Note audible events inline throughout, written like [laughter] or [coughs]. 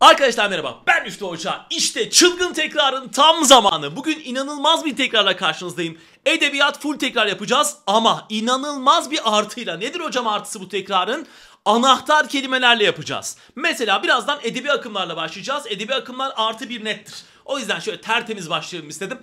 Arkadaşlar merhaba ben Müftü Hoca. İşte çılgın tekrarın tam zamanı. Bugün inanılmaz bir tekrarla karşınızdayım. Edebiyat full tekrar yapacağız ama inanılmaz bir artıyla. Nedir hocam artısı bu tekrarın? Anahtar kelimelerle yapacağız. Mesela birazdan edebi akımlarla başlayacağız. Edebi akımlar artı bir nettir. O yüzden şöyle tertemiz başlayalım istedim.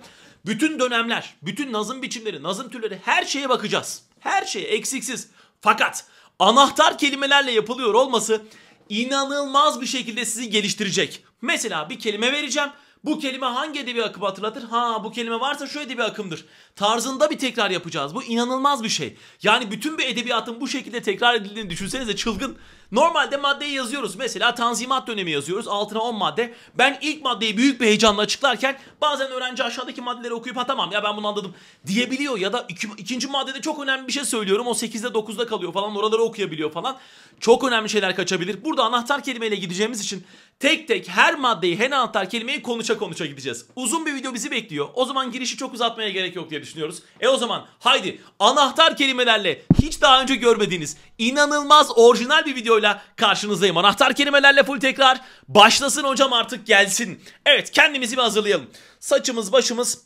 Bütün dönemler, bütün nazım biçimleri, nazım türleri her şeye bakacağız. Her şeye eksiksiz. Fakat anahtar kelimelerle yapılıyor olması inanılmaz bir şekilde sizi geliştirecek. Mesela bir kelime vereceğim. Bu kelime hangi edebi akımı hatırlatır? Ha bu kelime varsa şu edebi akımdır. Tarzında bir tekrar yapacağız. Bu inanılmaz bir şey. Yani bütün bir edebiyatın bu şekilde tekrar edildiğini düşünsenize çılgın. Normalde maddeyi yazıyoruz. Mesela tanzimat dönemi yazıyoruz. Altına 10 madde. Ben ilk maddeyi büyük bir heyecanla açıklarken bazen öğrenci aşağıdaki maddeleri okuyup ha tamam ya ben bunu anladım diyebiliyor. Ya da iki, ikinci maddede çok önemli bir şey söylüyorum. O 8'de 9'da kalıyor falan oraları okuyabiliyor falan. Çok önemli şeyler kaçabilir. Burada anahtar kelimeyle gideceğimiz için tek tek her maddeyi her anahtar kelimeyi konuşa konuşa gideceğiz. Uzun bir video bizi bekliyor. O zaman girişi çok uzatmaya gerek yok diye düşünüyoruz. E o zaman haydi anahtar kelimelerle hiç daha önce görmediğiniz inanılmaz orijinal bir video videoyla karşınızdayım. Anahtar kelimelerle full tekrar başlasın hocam artık gelsin. Evet kendimizi bir hazırlayalım. Saçımız başımız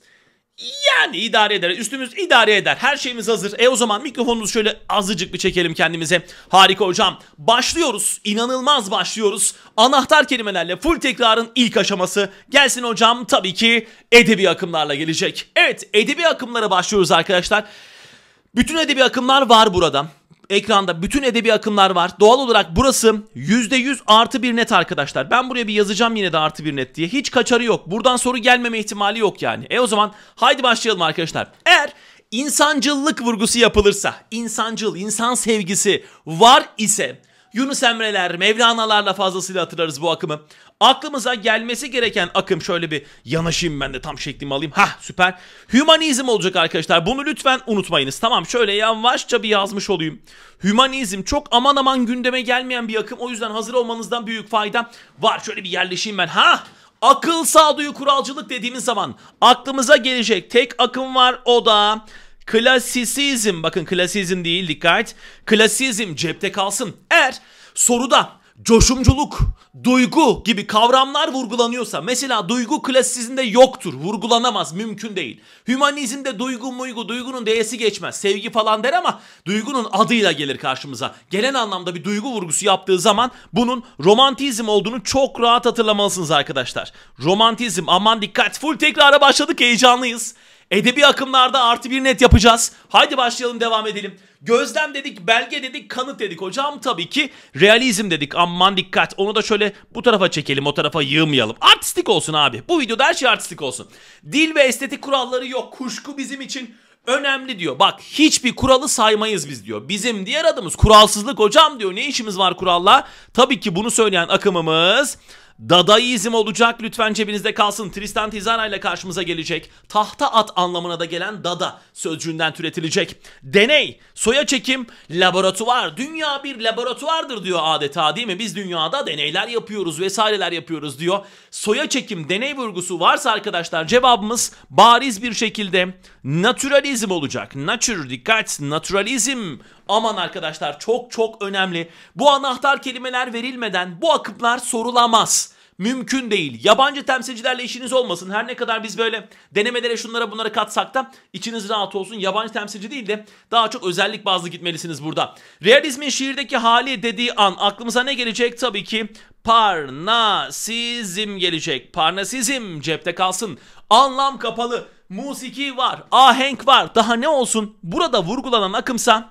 yani idare eder. Üstümüz idare eder. Her şeyimiz hazır. E o zaman mikrofonumuzu şöyle azıcık bir çekelim kendimize. Harika hocam. Başlıyoruz. İnanılmaz başlıyoruz. Anahtar kelimelerle full tekrarın ilk aşaması. Gelsin hocam tabii ki edebi akımlarla gelecek. Evet edebi akımlara başlıyoruz arkadaşlar. Bütün edebi akımlar var burada. Ekranda bütün edebi akımlar var. Doğal olarak burası %100 artı bir net arkadaşlar. Ben buraya bir yazacağım yine de artı bir net diye. Hiç kaçarı yok. Buradan soru gelmeme ihtimali yok yani. E o zaman haydi başlayalım arkadaşlar. Eğer insancıllık vurgusu yapılırsa, insancıl, insan sevgisi var ise Yunus Emre'ler, Mevlana'larla fazlasıyla hatırlarız bu akımı. Aklımıza gelmesi gereken akım şöyle bir yanaşayım ben de tam şeklimi alayım. Ha süper. Hümanizm olacak arkadaşlar. Bunu lütfen unutmayınız. Tamam şöyle yavaşça bir yazmış olayım. Hümanizm çok aman aman gündeme gelmeyen bir akım. O yüzden hazır olmanızdan büyük fayda var. Şöyle bir yerleşeyim ben. Ha akıl sağduyu kuralcılık dediğimiz zaman aklımıza gelecek tek akım var o da Klasisizm bakın klasizm değil dikkat. Klasizm cepte kalsın. Eğer soruda coşumculuk, duygu gibi kavramlar vurgulanıyorsa mesela duygu klasizmde yoktur, vurgulanamaz, mümkün değil. Hümanizmde duygu muygu, duygunun D'si geçmez, sevgi falan der ama duygunun adıyla gelir karşımıza. Gelen anlamda bir duygu vurgusu yaptığı zaman bunun romantizm olduğunu çok rahat hatırlamalısınız arkadaşlar. Romantizm, aman dikkat, full tekrara başladık, heyecanlıyız. Edebi akımlarda artı bir net yapacağız. Haydi başlayalım devam edelim. Gözlem dedik, belge dedik, kanıt dedik hocam. Tabii ki realizm dedik. Aman dikkat. Onu da şöyle bu tarafa çekelim, o tarafa yığmayalım. Artistik olsun abi. Bu videoda her şey artistik olsun. Dil ve estetik kuralları yok. Kuşku bizim için önemli diyor. Bak hiçbir kuralı saymayız biz diyor. Bizim diğer adımız kuralsızlık hocam diyor. Ne işimiz var kuralla? Tabii ki bunu söyleyen akımımız Dadaizm olacak lütfen cebinizde kalsın. Tristan Tizara ile karşımıza gelecek. Tahta at anlamına da gelen dada sözcüğünden türetilecek. Deney, soya çekim, laboratuvar. Dünya bir laboratuvardır diyor adeta değil mi? Biz dünyada deneyler yapıyoruz vesaireler yapıyoruz diyor. Soya çekim, deney vurgusu varsa arkadaşlar cevabımız bariz bir şekilde naturalizm olacak. Nature, dikkat, naturalizm Aman arkadaşlar çok çok önemli. Bu anahtar kelimeler verilmeden bu akımlar sorulamaz. Mümkün değil. Yabancı temsilcilerle işiniz olmasın. Her ne kadar biz böyle denemelere şunlara bunlara katsak da içiniz rahat olsun. Yabancı temsilci değil de daha çok özellik bazlı gitmelisiniz burada. Realizmin şiirdeki hali dediği an aklımıza ne gelecek? Tabii ki parnasizm gelecek. Parnasizm cepte kalsın. Anlam kapalı. Musiki var. Ahenk var. Daha ne olsun? Burada vurgulanan akımsa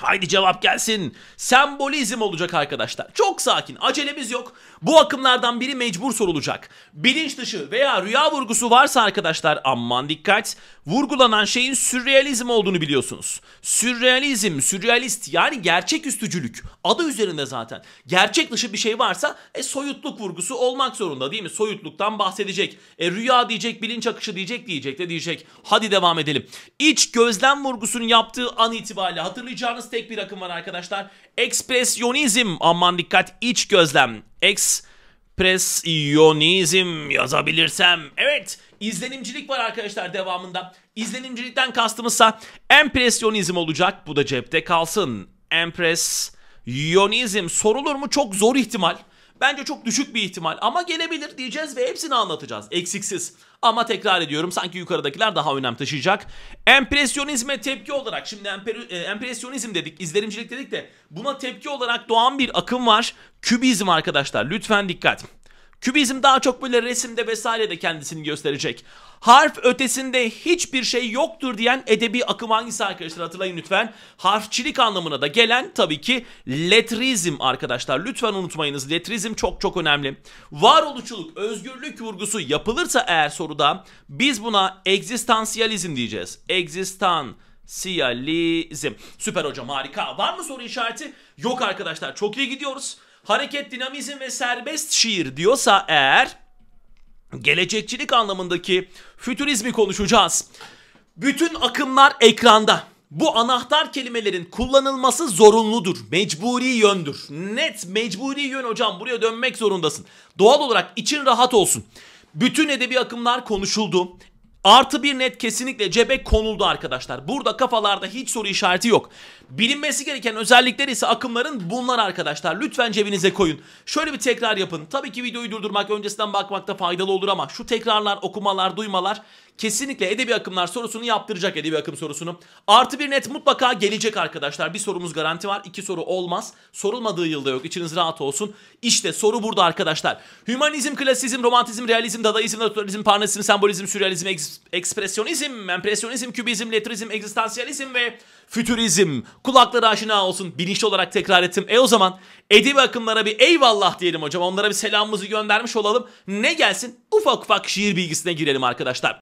Haydi cevap gelsin. Sembolizm olacak arkadaşlar. Çok sakin. Acelemiz yok. Bu akımlardan biri mecbur sorulacak. Bilinç dışı veya rüya vurgusu varsa arkadaşlar aman dikkat. Vurgulanan şeyin sürrealizm olduğunu biliyorsunuz. Sürrealizm, sürrealist yani gerçek üstücülük Adı üzerinde zaten. Gerçek dışı bir şey varsa e, soyutluk vurgusu olmak zorunda değil mi? Soyutluktan bahsedecek. E, rüya diyecek, bilinç akışı diyecek diyecek de diyecek. Hadi devam edelim. İç gözlem vurgusunun yaptığı an itibariyle hatırlayacağınız tek bir akım var arkadaşlar. Ekspresyonizm aman dikkat iç gözlem ekspresyonizm yazabilirsem. Evet izlenimcilik var arkadaşlar devamında. İzlenimcilikten kastımızsa empresyonizm olacak. Bu da cepte kalsın. Empresyonizm sorulur mu? Çok zor ihtimal. Bence çok düşük bir ihtimal ama gelebilir diyeceğiz ve hepsini anlatacağız eksiksiz. Ama tekrar ediyorum sanki yukarıdakiler daha önem taşıyacak. Empresyonizme tepki olarak şimdi e, empresyonizm dedik, izlerimcilik dedik de buna tepki olarak doğan bir akım var. Kübizm arkadaşlar lütfen dikkat. Kübizm daha çok böyle resimde vesaire de kendisini gösterecek. Harf ötesinde hiçbir şey yoktur diyen edebi akım hangisi arkadaşlar hatırlayın lütfen. Harfçilik anlamına da gelen tabii ki letrizm arkadaşlar. Lütfen unutmayınız letrizm çok çok önemli. Varoluşçuluk, özgürlük vurgusu yapılırsa eğer soruda biz buna egzistansiyalizm diyeceğiz. Egzistan siyalizm. Süper hocam harika. Var mı soru işareti? Yok arkadaşlar çok iyi gidiyoruz hareket, dinamizm ve serbest şiir diyorsa eğer gelecekçilik anlamındaki fütürizmi konuşacağız. Bütün akımlar ekranda. Bu anahtar kelimelerin kullanılması zorunludur, mecburi yöndür. Net mecburi yön hocam buraya dönmek zorundasın. Doğal olarak için rahat olsun. Bütün edebi akımlar konuşuldu. Artı bir net kesinlikle cebe konuldu arkadaşlar. Burada kafalarda hiç soru işareti yok. Bilinmesi gereken özellikler ise akımların bunlar arkadaşlar. Lütfen cebinize koyun. Şöyle bir tekrar yapın. Tabii ki videoyu durdurmak, öncesinden bakmakta faydalı olur ama şu tekrarlar, okumalar, duymalar kesinlikle edebi akımlar sorusunu yaptıracak edebi akım sorusunu. Artı bir net mutlaka gelecek arkadaşlar. Bir sorumuz garanti var. iki soru olmaz. Sorulmadığı yılda yok. İçiniz rahat olsun. İşte soru burada arkadaşlar. Hümanizm, klasizm, romantizm, realizm, dadaizm, naturalizm, parnasizm, sembolizm, sürrealizm, ekspresyonizm, empresyonizm, kübizm, letrizm, egzistansiyalizm ve fütürizm, kulakları aşina olsun bilinçli olarak tekrar ettim. E o zaman edebi akımlara bir eyvallah diyelim hocam onlara bir selamımızı göndermiş olalım. Ne gelsin ufak ufak şiir bilgisine girelim arkadaşlar.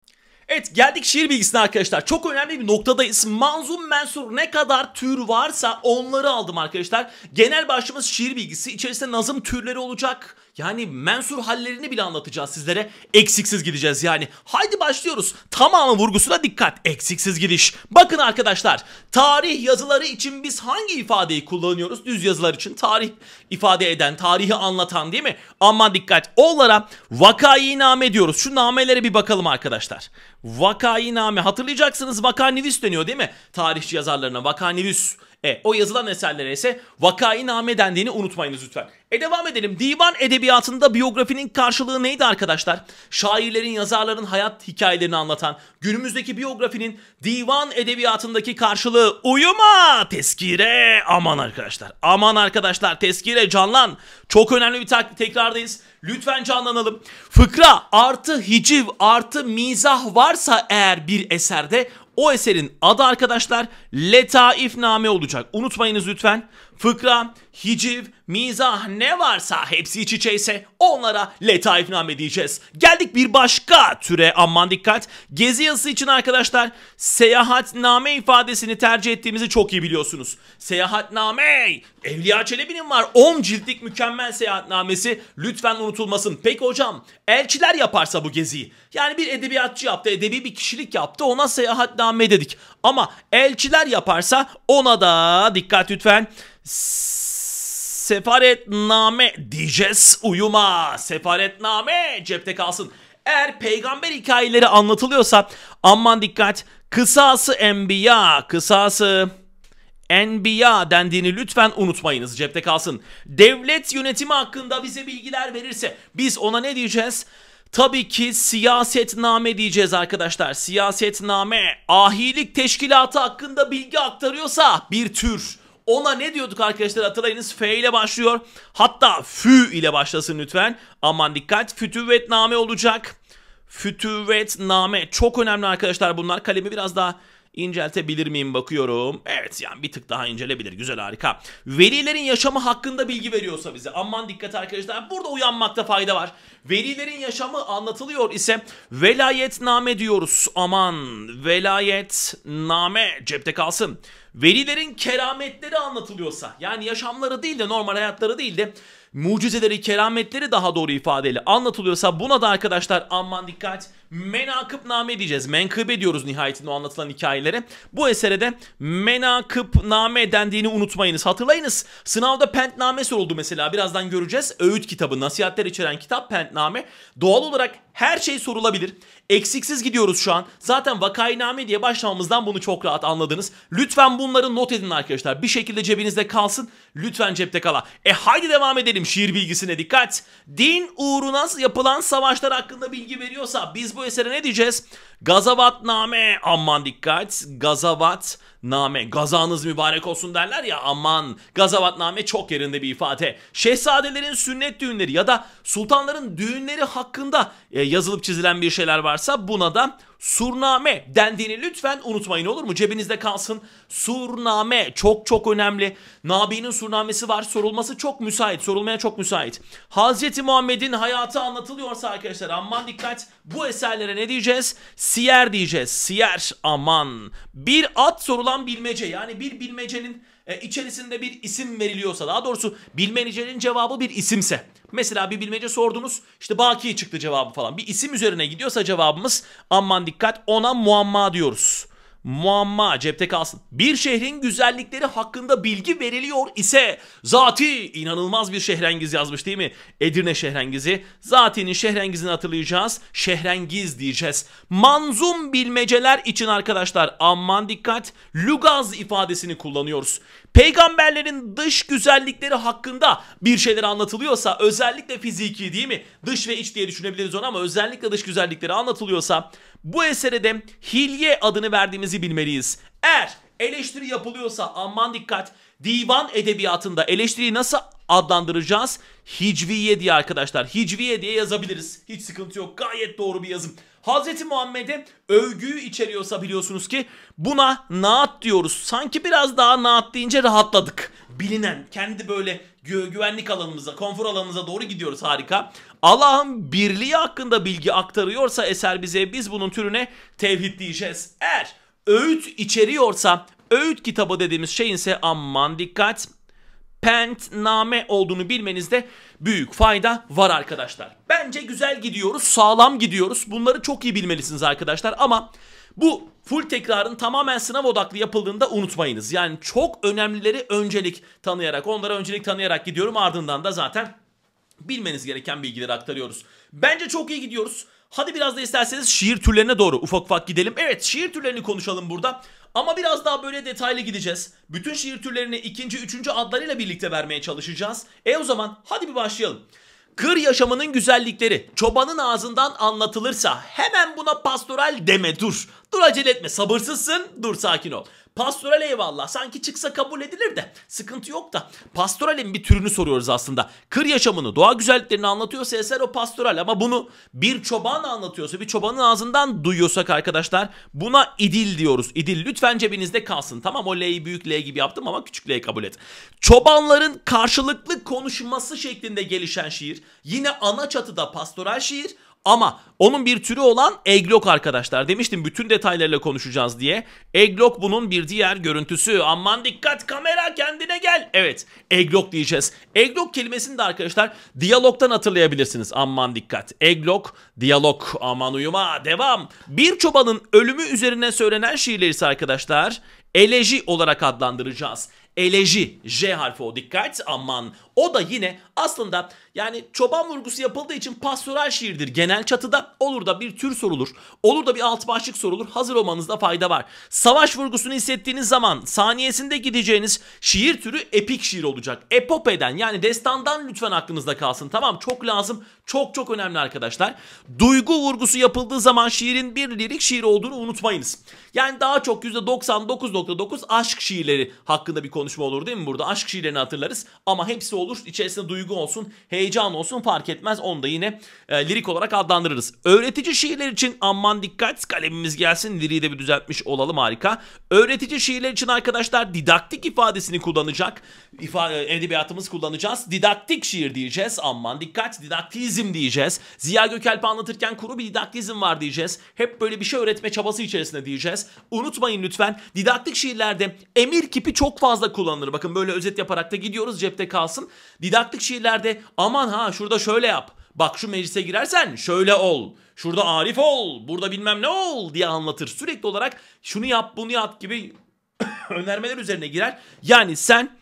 Evet geldik şiir bilgisine arkadaşlar. Çok önemli bir noktadayız. Manzum mensur ne kadar tür varsa onları aldım arkadaşlar. Genel başlığımız şiir bilgisi. İçerisinde nazım türleri olacak yani mensur hallerini bile anlatacağız sizlere. Eksiksiz gideceğiz yani. Haydi başlıyoruz. Tamamı vurgusuna dikkat. Eksiksiz gidiş. Bakın arkadaşlar. Tarih yazıları için biz hangi ifadeyi kullanıyoruz? Düz yazılar için tarih ifade eden, tarihi anlatan değil mi? Ama dikkat. Onlara vakayı name diyoruz. Şu namelere bir bakalım arkadaşlar. Vakayı name. Hatırlayacaksınız vakanivüs deniyor değil mi? Tarihçi yazarlarına vakanivüs. E, o yazılan eserlere ise vakainame dendiğini unutmayınız lütfen. E devam edelim. Divan edebiyatında biyografinin karşılığı neydi arkadaşlar? Şairlerin, yazarların hayat hikayelerini anlatan günümüzdeki biyografinin divan edebiyatındaki karşılığı uyuma, teskire. Aman arkadaşlar. Aman arkadaşlar teskire canlan. Çok önemli bir tekrardayız. Lütfen canlanalım. Fıkra artı hiciv artı mizah varsa eğer bir eserde o eserin adı arkadaşlar Letaifname olacak. Unutmayınız lütfen fıkra, hiciv, mizah ne varsa hepsi iç ise onlara letaifname edeceğiz. Geldik bir başka türe aman dikkat. Gezi yazısı için arkadaşlar seyahatname ifadesini tercih ettiğimizi çok iyi biliyorsunuz. Seyahatname Evliya Çelebi'nin var 10 ciltlik mükemmel seyahatnamesi lütfen unutulmasın. Peki hocam elçiler yaparsa bu geziyi yani bir edebiyatçı yaptı edebi bir kişilik yaptı ona seyahatname dedik. Ama elçiler yaparsa ona da dikkat lütfen sefaretname diyeceğiz uyuma. Sefaretname cepte kalsın. Eğer peygamber hikayeleri anlatılıyorsa aman dikkat kısası enbiya kısası enbiya dendiğini lütfen unutmayınız cepte kalsın. Devlet yönetimi hakkında bize bilgiler verirse biz ona ne diyeceğiz? Tabii ki siyasetname diyeceğiz arkadaşlar. Siyasetname ahilik teşkilatı hakkında bilgi aktarıyorsa bir tür ona ne diyorduk arkadaşlar hatırlayınız F ile başlıyor. Hatta fü ile başlasın lütfen. Aman dikkat fütüvvetname olacak. Fütüvvetname çok önemli arkadaşlar bunlar. Kalemi biraz daha inceltebilir miyim bakıyorum. Evet yani bir tık daha incelebilir. Güzel harika. Verilerin yaşamı hakkında bilgi veriyorsa bize aman dikkat arkadaşlar. Burada uyanmakta fayda var. Verilerin yaşamı anlatılıyor ise velayetname diyoruz. Aman velayetname cepte kalsın velilerin kerametleri anlatılıyorsa yani yaşamları değil de normal hayatları değil de mucizeleri, kerametleri daha doğru ifadeyle anlatılıyorsa buna da arkadaşlar aman dikkat menakıbname diyeceğiz. Menkıbe diyoruz nihayetinde o anlatılan hikayelere. Bu esere de menakıbname dendiğini unutmayınız. Hatırlayınız sınavda pentname soruldu mesela birazdan göreceğiz. Öğüt kitabı, nasihatler içeren kitap pentname. Doğal olarak her şey sorulabilir. Eksiksiz gidiyoruz şu an. Zaten vakainame diye başlamamızdan bunu çok rahat anladınız. Lütfen bunları not edin arkadaşlar. Bir şekilde cebinizde kalsın. Lütfen cepte kala. E haydi devam edelim şiir bilgisine dikkat. Din uğruna yapılan savaşlar hakkında bilgi veriyorsa biz bu esere ne diyeceğiz? Gazavatname aman dikkat. Gazavat name gazanız mübarek olsun derler ya aman Gazavat name çok yerinde bir ifade. Şehzadelerin sünnet düğünleri ya da sultanların düğünleri hakkında e, yazılıp çizilen bir şeyler varsa buna da Surname dendiğini lütfen unutmayın olur mu? Cebinizde kalsın. Surname çok çok önemli. Nabi'nin surnamesi var. Sorulması çok müsait. Sorulmaya çok müsait. Hazreti Muhammed'in hayatı anlatılıyorsa arkadaşlar aman dikkat. Bu eserlere ne diyeceğiz? Siyer diyeceğiz. Siyer aman. Bir at sorulan bilmece yani bir bilmecenin e, içerisinde bir isim veriliyorsa daha doğrusu bilmecenin cevabı bir isimse. Mesela bir bilmece sordunuz işte Baki çıktı cevabı falan. Bir isim üzerine gidiyorsa cevabımız aman dikkat ona muamma diyoruz. Muamma cepte kalsın. Bir şehrin güzellikleri hakkında bilgi veriliyor ise Zati inanılmaz bir Şehrengiz yazmış değil mi? Edirne Şehrengiz'i. Zati'nin Şehrengiz'ini hatırlayacağız. Şehrengiz diyeceğiz. Manzum bilmeceler için arkadaşlar aman dikkat lugaz ifadesini kullanıyoruz. Peygamberlerin dış güzellikleri hakkında bir şeyler anlatılıyorsa özellikle fiziki değil mi? Dış ve iç diye düşünebiliriz onu ama özellikle dış güzellikleri anlatılıyorsa bu esere de hilye adını verdiğimizi bilmeliyiz. Eğer eleştiri yapılıyorsa aman dikkat divan edebiyatında eleştiriyi nasıl adlandıracağız? Hicviye diye arkadaşlar. Hicviye diye yazabiliriz. Hiç sıkıntı yok. Gayet doğru bir yazım. Hazreti Muhammed'e övgüyü içeriyorsa biliyorsunuz ki buna naat diyoruz. Sanki biraz daha naat deyince rahatladık. Bilinen, kendi böyle gü güvenlik alanımıza, konfor alanımıza doğru gidiyoruz harika. Allah'ın birliği hakkında bilgi aktarıyorsa eser bize biz bunun türüne tevhid diyeceğiz. Eğer öğüt içeriyorsa, öğüt kitabı dediğimiz şeyinse aman dikkat pentname olduğunu bilmenizde büyük fayda var arkadaşlar. Bence güzel gidiyoruz, sağlam gidiyoruz. Bunları çok iyi bilmelisiniz arkadaşlar ama bu full tekrarın tamamen sınav odaklı yapıldığında unutmayınız. Yani çok önemlileri öncelik tanıyarak, onlara öncelik tanıyarak gidiyorum. Ardından da zaten bilmeniz gereken bilgileri aktarıyoruz. Bence çok iyi gidiyoruz. Hadi biraz da isterseniz şiir türlerine doğru ufak ufak gidelim. Evet şiir türlerini konuşalım burada. Ama biraz daha böyle detaylı gideceğiz. Bütün şiir türlerini ikinci, üçüncü adlarıyla birlikte vermeye çalışacağız. E o zaman hadi bir başlayalım. Kır yaşamının güzellikleri çobanın ağzından anlatılırsa hemen buna pastoral deme dur. Dur acele etme sabırsızsın dur sakin ol. Pastoral eyvallah sanki çıksa kabul edilir de sıkıntı yok da. Pastoralin bir türünü soruyoruz aslında. Kır yaşamını, doğa güzelliklerini anlatıyorsa eser o pastoral ama bunu bir çoban anlatıyorsa, bir çobanın ağzından duyuyorsak arkadaşlar buna idil diyoruz. İdil lütfen cebinizde kalsın. Tamam o L'yi büyük L gibi yaptım ama küçük L'yi kabul et. Çobanların karşılıklı konuşması şeklinde gelişen şiir. Yine ana çatıda pastoral şiir. Ama onun bir türü olan egglock arkadaşlar. Demiştim bütün detaylarıyla konuşacağız diye. egglock bunun bir diğer görüntüsü. Aman dikkat kamera kendine gel. Evet egglock diyeceğiz. Egglock kelimesini de arkadaşlar diyalogtan hatırlayabilirsiniz. Aman dikkat. egglock diyalog. Aman uyuma. Devam. Bir çobanın ölümü üzerine söylenen şiirleri ise arkadaşlar eleji olarak adlandıracağız. Eleji. J harfi o dikkat. Aman. O da yine aslında yani çoban vurgusu yapıldığı için pastoral şiirdir. Genel çatıda olur da bir tür sorulur. Olur da bir alt başlık sorulur. Hazır olmanızda fayda var. Savaş vurgusunu hissettiğiniz zaman saniyesinde gideceğiniz şiir türü epik şiir olacak. Epopeden yani destandan lütfen aklınızda kalsın. Tamam çok lazım. Çok çok önemli arkadaşlar. Duygu vurgusu yapıldığı zaman şiirin bir lirik şiir olduğunu unutmayınız. Yani daha çok %99.9 aşk şiirleri hakkında bir konuşma olur değil mi burada? Aşk şiirlerini hatırlarız ama hepsi olur. İçerisinde duygu olsun. He heyecan olsun fark etmez. Onu da yine e, lirik olarak adlandırırız. Öğretici şiirler için aman dikkat kalemimiz gelsin. Liriyi de bir düzeltmiş olalım harika. Öğretici şiirler için arkadaşlar didaktik ifadesini kullanacak. İfa e, edebiyatımız kullanacağız. Didaktik şiir diyeceğiz. Aman dikkat didaktizm diyeceğiz. Ziya Gökalp anlatırken kuru bir didaktizm var diyeceğiz. Hep böyle bir şey öğretme çabası içerisinde diyeceğiz. Unutmayın lütfen didaktik şiirlerde emir kipi çok fazla kullanılır. Bakın böyle özet yaparak da gidiyoruz cepte kalsın. Didaktik şiirlerde aman aman ha şurada şöyle yap. Bak şu meclise girersen şöyle ol. Şurada arif ol. Burada bilmem ne ol diye anlatır. Sürekli olarak şunu yap bunu yap gibi [coughs] önermeler üzerine girer. Yani sen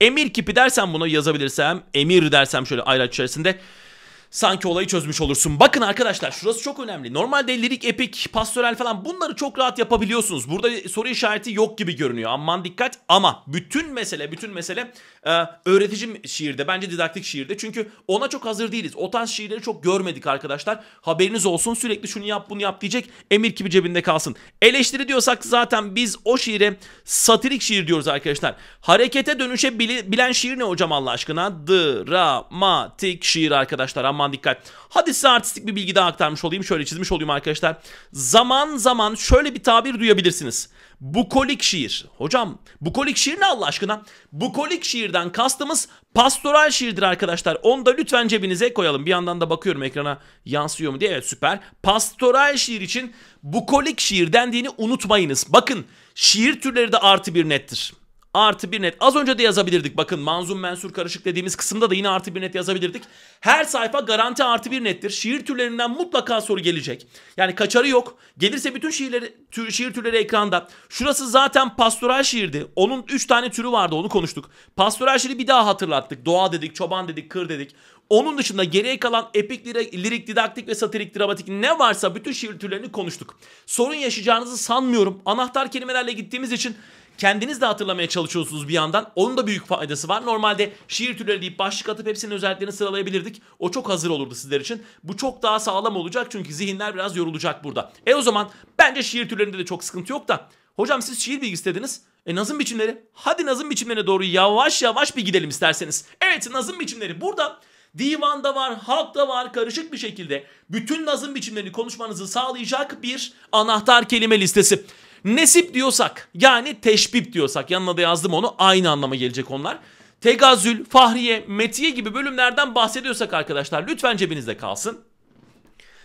emir kipi dersen buna yazabilirsem emir dersem şöyle ayraç içerisinde sanki olayı çözmüş olursun. Bakın arkadaşlar şurası çok önemli. Normalde lirik, epik, pastoral falan bunları çok rahat yapabiliyorsunuz. Burada soru işareti yok gibi görünüyor. Aman dikkat ama bütün mesele bütün mesele e, öğretici şiirde bence didaktik şiirde. Çünkü ona çok hazır değiliz. O tarz şiirleri çok görmedik arkadaşlar. Haberiniz olsun sürekli şunu yap bunu yap diyecek. Emir gibi cebinde kalsın. Eleştiri diyorsak zaten biz o şiire satirik şiir diyoruz arkadaşlar. Harekete dönüşebilen şiir ne hocam Allah aşkına? Dramatik şiir arkadaşlar. Ama aman dikkat. Hadi size artistik bir bilgi daha aktarmış olayım. Şöyle çizmiş olayım arkadaşlar. Zaman zaman şöyle bir tabir duyabilirsiniz. Bukolik şiir. Hocam bukolik şiir ne Allah aşkına? Bukolik şiirden kastımız pastoral şiirdir arkadaşlar. Onu da lütfen cebinize koyalım. Bir yandan da bakıyorum ekrana yansıyor mu diye. Evet süper. Pastoral şiir için bukolik şiir dendiğini unutmayınız. Bakın şiir türleri de artı bir nettir artı bir net. Az önce de yazabilirdik. Bakın manzum mensur karışık dediğimiz kısımda da yine artı bir net yazabilirdik. Her sayfa garanti artı bir nettir. Şiir türlerinden mutlaka soru gelecek. Yani kaçarı yok. Gelirse bütün şiirleri, tür, şiir türleri ekranda. Şurası zaten pastoral şiirdi. Onun 3 tane türü vardı onu konuştuk. Pastoral şiiri bir daha hatırlattık. Doğa dedik, çoban dedik, kır dedik. Onun dışında geriye kalan epik, lirik, didaktik ve satirik, dramatik ne varsa bütün şiir türlerini konuştuk. Sorun yaşayacağınızı sanmıyorum. Anahtar kelimelerle gittiğimiz için Kendiniz de hatırlamaya çalışıyorsunuz bir yandan. Onun da büyük faydası var. Normalde şiir türleri deyip başlık atıp hepsinin özelliklerini sıralayabilirdik. O çok hazır olurdu sizler için. Bu çok daha sağlam olacak çünkü zihinler biraz yorulacak burada. E o zaman bence şiir türlerinde de çok sıkıntı yok da. Hocam siz şiir bilgisi dediniz. E nazım biçimleri. Hadi nazım biçimlerine doğru yavaş yavaş bir gidelim isterseniz. Evet nazım biçimleri burada divanda var, halkta var karışık bir şekilde bütün nazım biçimlerini konuşmanızı sağlayacak bir anahtar kelime listesi. Nesip diyorsak yani teşbip diyorsak yanına da yazdım onu aynı anlama gelecek onlar. Tegazül, Fahriye, Metiye gibi bölümlerden bahsediyorsak arkadaşlar lütfen cebinizde kalsın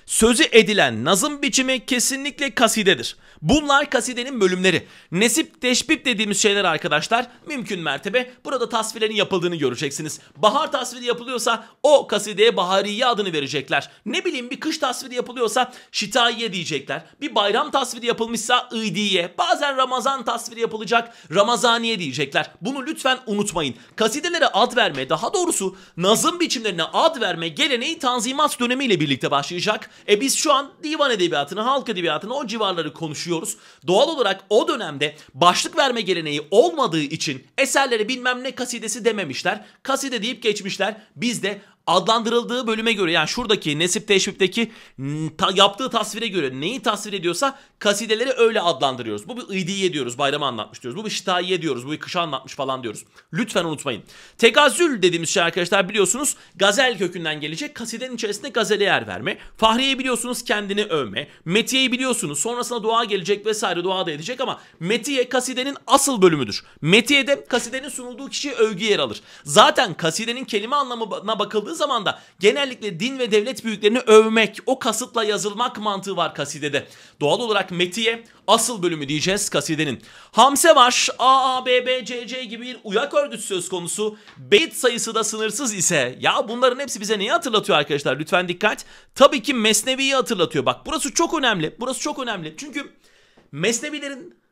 sözü edilen nazım biçimi kesinlikle kasidedir. Bunlar kasidenin bölümleri. Nesip teşbip dediğimiz şeyler arkadaşlar mümkün mertebe burada tasvirlerin yapıldığını göreceksiniz. Bahar tasviri yapılıyorsa o kasideye bahariye adını verecekler. Ne bileyim bir kış tasviri yapılıyorsa şitaiye diyecekler. Bir bayram tasviri yapılmışsa idiye. Bazen Ramazan tasviri yapılacak Ramazaniye diyecekler. Bunu lütfen unutmayın. Kasidelere ad verme daha doğrusu nazım biçimlerine ad verme geleneği Tanzimat dönemiyle birlikte başlayacak. E biz şu an divan edebiyatını, halk edebiyatını o civarları konuşuyoruz. Doğal olarak o dönemde başlık verme geleneği olmadığı için eserleri bilmem ne kasidesi dememişler. Kaside deyip geçmişler. Biz de adlandırıldığı bölüme göre yani şuradaki Nesip Teşvik'teki hmm, ta, yaptığı tasvire göre neyi tasvir ediyorsa kasideleri öyle adlandırıyoruz. Bu bir idiye diyoruz bayramı anlatmış diyoruz. Bu bir şitayiye diyoruz. Bu bir kışı anlatmış falan diyoruz. Lütfen unutmayın. Tekazül dediğimiz şey arkadaşlar biliyorsunuz gazel kökünden gelecek. Kasidenin içerisinde gazele yer verme. Fahriye'yi biliyorsunuz kendini övme. Metiye'yi biliyorsunuz sonrasında dua gelecek vesaire dua da edecek ama Metiye kasidenin asıl bölümüdür. Metiye'de kasidenin sunulduğu kişi övgü yer alır. Zaten kasidenin kelime anlamına bakıldığı yazıldığı zaman da genellikle din ve devlet büyüklerini övmek, o kasıtla yazılmak mantığı var kasidede. Doğal olarak metiye asıl bölümü diyeceğiz kasidenin. Hamse var, C gibi bir uyak örgütü söz konusu. Beyt sayısı da sınırsız ise ya bunların hepsi bize neyi hatırlatıyor arkadaşlar? Lütfen dikkat. Tabii ki Mesnevi'yi hatırlatıyor. Bak burası çok önemli. Burası çok önemli. Çünkü Mesnevilerin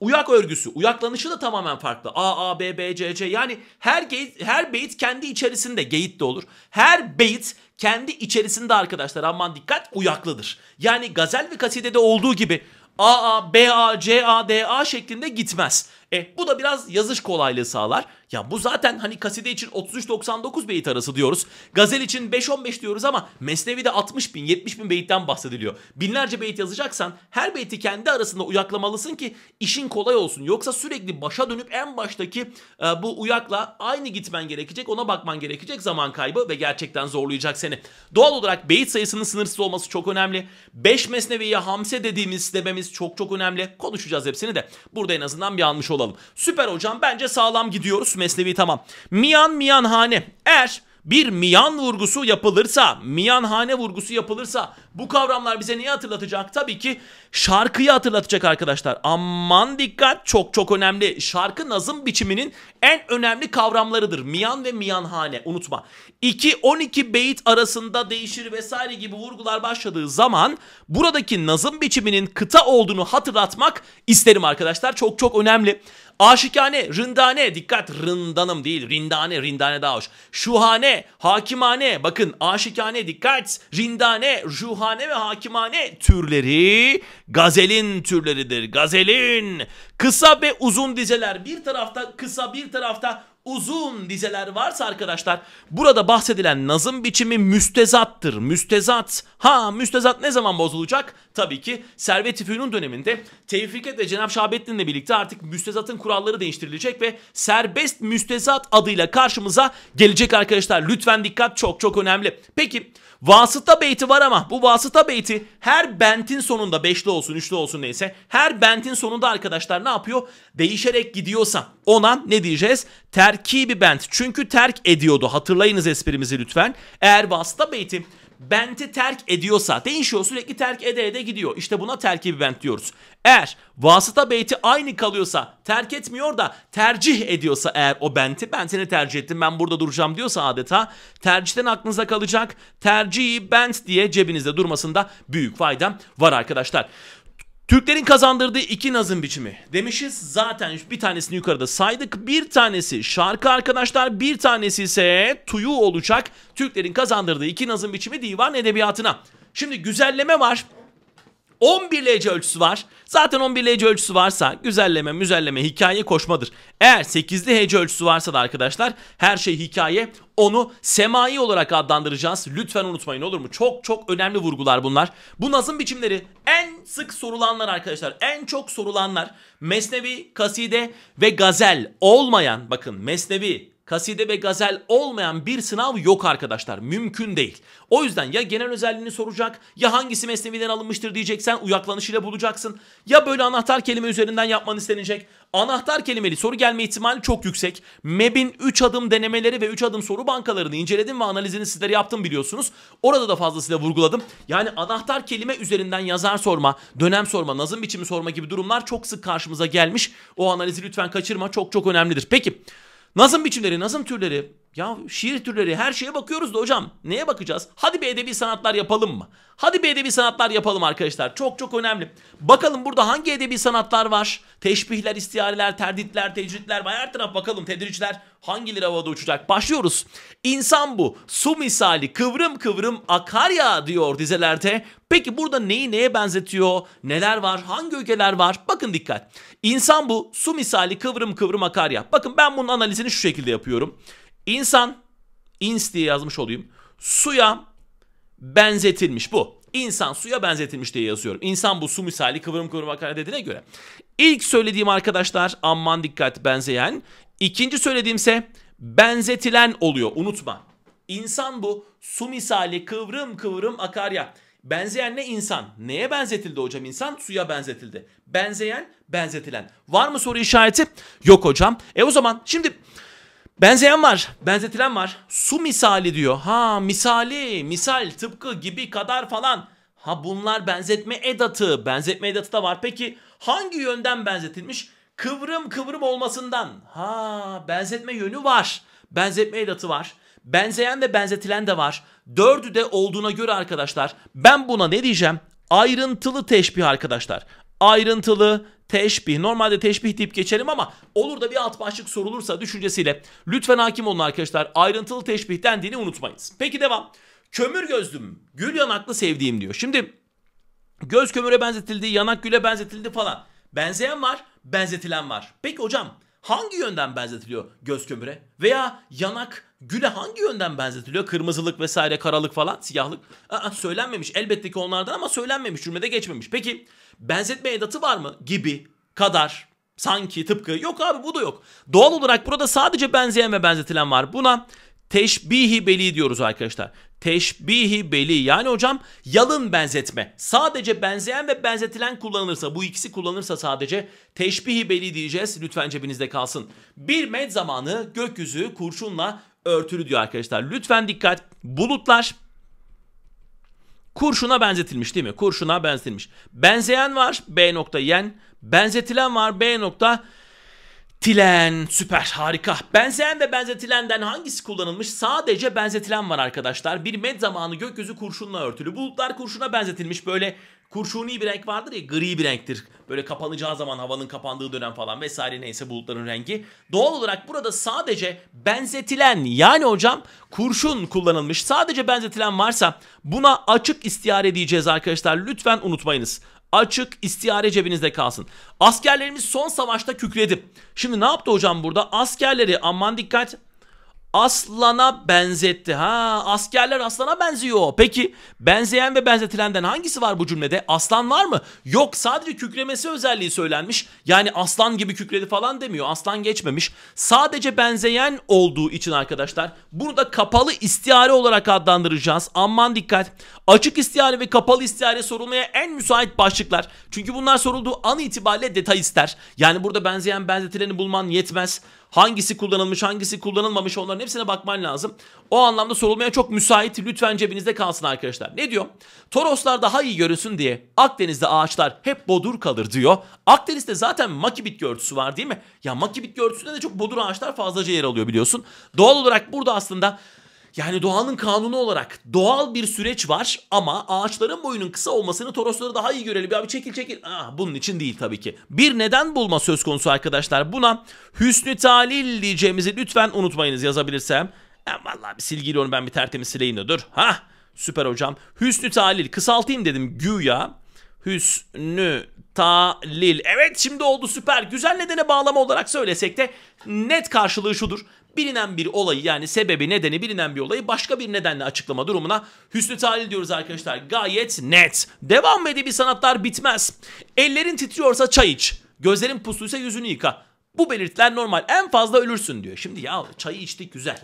Uyak örgüsü, uyaklanışı da tamamen farklı. A, A, B, B, C, C. Yani her, geyit, her beyit kendi içerisinde, geyit de olur. Her beyit kendi içerisinde arkadaşlar aman dikkat uyaklıdır. Yani gazel ve kasidede olduğu gibi A, A, B, A, C, A, D, A şeklinde gitmez. E, bu da biraz yazış kolaylığı sağlar. Ya bu zaten hani kaside için 33-99 beyit arası diyoruz. Gazel için 5-15 diyoruz ama Mesnevi'de 60 bin 70 bin beyitten bahsediliyor. Binlerce beyit yazacaksan her beyti kendi arasında uyaklamalısın ki işin kolay olsun. Yoksa sürekli başa dönüp en baştaki e, bu uyakla aynı gitmen gerekecek ona bakman gerekecek zaman kaybı ve gerçekten zorlayacak seni. Doğal olarak beyit sayısının sınırsız olması çok önemli. 5 Mesnevi'ye hamse dediğimiz dememiz çok çok önemli. Konuşacağız hepsini de burada en azından bir almış olalım. Süper hocam bence sağlam gidiyoruz. Rus mesnevi tamam. Miyan miyanhane. Eğer bir miyan vurgusu yapılırsa, miyanhane vurgusu yapılırsa bu kavramlar bize neyi hatırlatacak? Tabii ki şarkıyı hatırlatacak arkadaşlar. Aman dikkat çok çok önemli. Şarkı nazım biçiminin en önemli kavramlarıdır. Miyan ve miyanhane unutma. 2-12 beyit arasında değişir vesaire gibi vurgular başladığı zaman buradaki nazım biçiminin kıta olduğunu hatırlatmak isterim arkadaşlar. Çok çok önemli. Aşikane, rindane, dikkat rindanım değil, rindane, rindane daha hoş. Şuhane, hakimane, bakın aşikane, dikkat, rindane, şuhane ve hakimane türleri gazelin türleridir. Gazelin. Kısa ve uzun dizeler. Bir tarafta kısa, bir tarafta uzun dizeler varsa arkadaşlar burada bahsedilen nazım biçimi müstezattır. Müstezat. Ha müstezat ne zaman bozulacak? Tabii ki Servet-i Fünun döneminde Tevfiket ve Cenab Şahabettin'le birlikte artık müstezatın kuralları değiştirilecek ve serbest müstezat adıyla karşımıza gelecek arkadaşlar. Lütfen dikkat çok çok önemli. Peki Vasıta beyti var ama bu vasıta beyti her bentin sonunda beşli olsun üçlü olsun neyse her bentin sonunda arkadaşlar ne yapıyor? Değişerek gidiyorsa ona ne diyeceğiz? Terkibi bent. Çünkü terk ediyordu. Hatırlayınız esprimizi lütfen. Eğer vasıta beyti benti terk ediyorsa değişiyor sürekli terk ede ede gidiyor. İşte buna terkibi bent diyoruz. Eğer vasıta beyti aynı kalıyorsa terk etmiyor da tercih ediyorsa eğer o benti ben seni tercih ettim ben burada duracağım diyorsa adeta tercihten aklınıza kalacak tercihi bent diye cebinizde durmasında büyük faydam var arkadaşlar. Türklerin kazandırdığı iki nazım biçimi demişiz. Zaten bir tanesini yukarıda saydık. Bir tanesi şarkı arkadaşlar, bir tanesi ise tuyu olacak. Türklerin kazandırdığı iki nazım biçimi divan edebiyatına. Şimdi güzelleme var. 11 11'lece ölçüsü var. Zaten 11 hece ölçüsü varsa güzelleme, müzelleme, hikaye koşmadır. Eğer 8'li hece ölçüsü varsa da arkadaşlar her şey hikaye. Onu semai olarak adlandıracağız. Lütfen unutmayın olur mu? Çok çok önemli vurgular bunlar. Bu nazım biçimleri en sık sorulanlar arkadaşlar. En çok sorulanlar Mesnevi, Kaside ve Gazel olmayan bakın Mesnevi, kaside ve gazel olmayan bir sınav yok arkadaşlar. Mümkün değil. O yüzden ya genel özelliğini soracak ya hangisi mesleviden alınmıştır diyeceksen uyaklanışıyla bulacaksın. Ya böyle anahtar kelime üzerinden yapman istenecek. Anahtar kelimeli soru gelme ihtimali çok yüksek. MEB'in 3 adım denemeleri ve 3 adım soru bankalarını inceledim ve analizini sizlere yaptım biliyorsunuz. Orada da fazlasıyla vurguladım. Yani anahtar kelime üzerinden yazar sorma, dönem sorma, nazım biçimi sorma gibi durumlar çok sık karşımıza gelmiş. O analizi lütfen kaçırma çok çok önemlidir. Peki Nazım biçimleri, nazım türleri ya şiir türleri her şeye bakıyoruz da hocam neye bakacağız? Hadi bir edebi sanatlar yapalım mı? Hadi bir edebi sanatlar yapalım arkadaşlar. Çok çok önemli. Bakalım burada hangi edebi sanatlar var? Teşbihler, istihareler, terditler, tecritler var. Her taraf bakalım tedricler hangileri havada uçacak? Başlıyoruz. İnsan bu. Su misali kıvrım kıvrım akar ya diyor dizelerde. Peki burada neyi neye benzetiyor? Neler var? Hangi ülkeler var? Bakın dikkat. İnsan bu. Su misali kıvrım kıvrım akar ya. Bakın ben bunun analizini şu şekilde yapıyorum. İnsan, ins diye yazmış olayım. Suya benzetilmiş bu. İnsan suya benzetilmiş diye yazıyorum. İnsan bu su misali kıvırım kıvırım akar dediğine göre. İlk söylediğim arkadaşlar amman dikkat benzeyen. İkinci söylediğimse benzetilen oluyor unutma. İnsan bu su misali kıvrım kıvrım akar ya. Benzeyen ne insan? Neye benzetildi hocam insan? Suya benzetildi. Benzeyen, benzetilen. Var mı soru işareti? Yok hocam. E o zaman şimdi Benzeyen var, benzetilen var. Su misali diyor. Ha misali, misal, tıpkı gibi kadar falan. Ha bunlar benzetme edatı. Benzetme edatı da var. Peki hangi yönden benzetilmiş? Kıvrım kıvrım olmasından. Ha benzetme yönü var. Benzetme edatı var. Benzeyen ve benzetilen de var. Dördü de olduğuna göre arkadaşlar ben buna ne diyeceğim? Ayrıntılı teşbih arkadaşlar ayrıntılı, teşbih. Normalde teşbih deyip geçelim ama olur da bir alt başlık sorulursa düşüncesiyle lütfen hakim olun arkadaşlar. Ayrıntılı teşbih dendiğini unutmayız. Peki devam. Kömür gözlüm, gül yanaklı sevdiğim diyor. Şimdi göz kömüre benzetildi, yanak güle benzetildi falan. Benzeyen var, benzetilen var. Peki hocam hangi yönden benzetiliyor göz kömüre? Veya yanak güle hangi yönden benzetiliyor? Kırmızılık vesaire, karalık falan, siyahlık. Aa, söylenmemiş elbette ki onlardan ama söylenmemiş, cümlede geçmemiş. Peki benzetme edatı var mı? Gibi, kadar, sanki, tıpkı. Yok abi bu da yok. Doğal olarak burada sadece benzeyen ve benzetilen var. Buna teşbihi beli diyoruz arkadaşlar. Teşbihi beli yani hocam yalın benzetme. Sadece benzeyen ve benzetilen kullanılırsa bu ikisi kullanılırsa sadece teşbihi beli diyeceğiz. Lütfen cebinizde kalsın. Bir med zamanı gökyüzü kurşunla örtülü diyor arkadaşlar. Lütfen dikkat. Bulutlar Kurşuna benzetilmiş değil mi? Kurşuna benzetilmiş. Benzeyen var B nokta yen. Benzetilen var B nokta Tilen süper harika. Benzeyen ve benzetilenden hangisi kullanılmış? Sadece benzetilen var arkadaşlar. Bir med zamanı gökyüzü kurşunla örtülü. Bulutlar kurşuna benzetilmiş. Böyle kurşuni bir renk vardır ya gri bir renktir. Böyle kapanacağı zaman havanın kapandığı dönem falan vesaire neyse bulutların rengi. Doğal olarak burada sadece benzetilen yani hocam kurşun kullanılmış. Sadece benzetilen varsa buna açık istiyare diyeceğiz arkadaşlar. Lütfen unutmayınız açık istiyare cebinizde kalsın. Askerlerimiz son savaşta kükredi. Şimdi ne yaptı hocam burada? Askerleri aman dikkat aslana benzetti. Ha askerler aslana benziyor. Peki benzeyen ve benzetilenden hangisi var bu cümlede? Aslan var mı? Yok sadece kükremesi özelliği söylenmiş. Yani aslan gibi kükredi falan demiyor. Aslan geçmemiş. Sadece benzeyen olduğu için arkadaşlar bunu da kapalı istiare olarak adlandıracağız. Aman dikkat. Açık istiare ve kapalı istiare sorulmaya en müsait başlıklar. Çünkü bunlar sorulduğu an itibariyle detay ister. Yani burada benzeyen benzetileni bulman yetmez. Hangisi kullanılmış, hangisi kullanılmamış onların hepsine bakman lazım. O anlamda sorulmaya çok müsait. Lütfen cebinizde kalsın arkadaşlar. Ne diyor? Toroslar daha iyi görünsün diye Akdeniz'de ağaçlar hep bodur kalır diyor. Akdeniz'de zaten makibit görtüsü var değil mi? Ya makibit bitki de çok bodur ağaçlar fazlaca yer alıyor biliyorsun. Doğal olarak burada aslında yani doğanın kanunu olarak doğal bir süreç var ama ağaçların boyunun kısa olmasını torosları daha iyi görelim. Abi çekil çekil. Ah, bunun için değil tabii ki. Bir neden bulma söz konusu arkadaşlar. Buna hüsnü talil diyeceğimizi lütfen unutmayınız yazabilirsem. Ya vallahi bir silgiyle onu ben bir tertemiz sileyim de dur. ha. süper hocam. Hüsnü talil kısaltayım dedim güya. Hüsnü talil. Evet şimdi oldu süper. Güzel nedene bağlama olarak söylesek de net karşılığı şudur bilinen bir olayı yani sebebi nedeni bilinen bir olayı başka bir nedenle açıklama durumuna hüsnü talil diyoruz arkadaşlar. Gayet net. Devam edebi sanatlar bitmez. Ellerin titriyorsa çay iç. Gözlerin pusluysa yüzünü yıka. Bu belirtiler normal. En fazla ölürsün diyor. Şimdi ya çayı içtik güzel.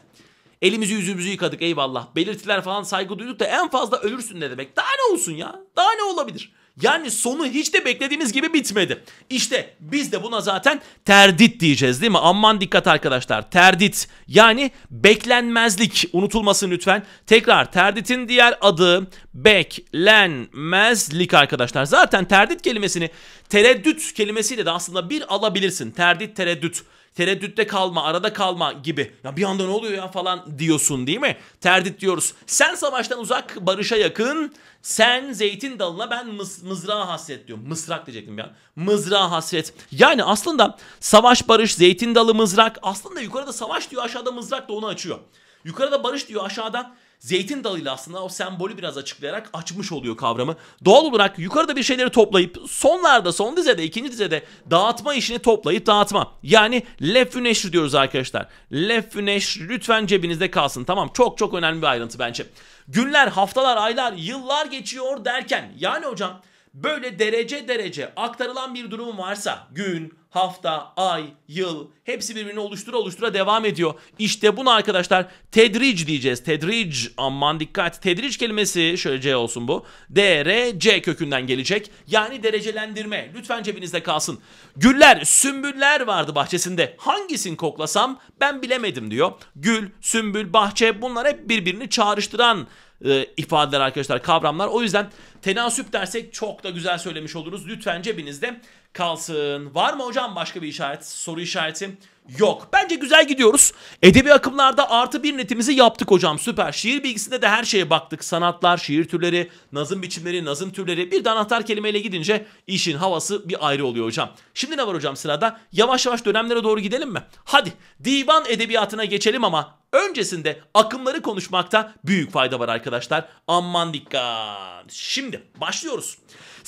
Elimizi yüzümüzü yıkadık eyvallah. Belirtiler falan saygı duyduk da en fazla ölürsün ne demek. Daha ne olsun ya? Daha ne olabilir? Yani sonu hiç de beklediğimiz gibi bitmedi. İşte biz de buna zaten terdit diyeceğiz değil mi? Aman dikkat arkadaşlar. Terdit yani beklenmezlik unutulmasın lütfen. Tekrar terditin diğer adı beklenmezlik arkadaşlar. Zaten terdit kelimesini tereddüt kelimesiyle de aslında bir alabilirsin. Terdit tereddüt. Tereddütte kalma, arada kalma gibi. Ya bir anda ne oluyor ya falan diyorsun değil mi? Terdit diyoruz. Sen savaştan uzak, barışa yakın. Sen zeytin dalına ben mız, mızrağa hasret diyorum. Mısrak diyecektim ya. Mızrağa hasret. Yani aslında savaş, barış, zeytin dalı, mızrak. Aslında yukarıda savaş diyor, aşağıda mızrak da onu açıyor. Yukarıda barış diyor, aşağıda zeytin dalıyla aslında o sembolü biraz açıklayarak açmış oluyor kavramı. Doğal olarak yukarıda bir şeyleri toplayıp sonlarda son dizede ikinci dizede dağıtma işini toplayıp dağıtma. Yani leffü neşri diyoruz arkadaşlar. Leffü neşri lütfen cebinizde kalsın tamam çok çok önemli bir ayrıntı bence. Günler, haftalar, aylar, yıllar geçiyor derken yani hocam böyle derece derece aktarılan bir durum varsa gün, hafta, ay, yıl hepsi birbirini oluştura oluştura devam ediyor. İşte bunu arkadaşlar tedric diyeceğiz. Tedric aman dikkat. Tedric kelimesi şöyle C olsun bu. D, R, C kökünden gelecek. Yani derecelendirme. Lütfen cebinizde kalsın. Güller, sümbüller vardı bahçesinde. Hangisini koklasam ben bilemedim diyor. Gül, sümbül, bahçe bunlar hep birbirini çağrıştıran e, ifadeler arkadaşlar kavramlar. O yüzden tenasüp dersek çok da güzel söylemiş oluruz. Lütfen cebinizde kalsın. Var mı hocam başka bir işaret, soru işareti? yok. Bence güzel gidiyoruz. Edebi akımlarda artı bir netimizi yaptık hocam süper. Şiir bilgisinde de her şeye baktık. Sanatlar, şiir türleri, nazım biçimleri, nazım türleri. Bir de anahtar kelimeyle gidince işin havası bir ayrı oluyor hocam. Şimdi ne var hocam sırada? Yavaş yavaş dönemlere doğru gidelim mi? Hadi divan edebiyatına geçelim ama öncesinde akımları konuşmakta büyük fayda var arkadaşlar. Aman dikkat. Şimdi başlıyoruz.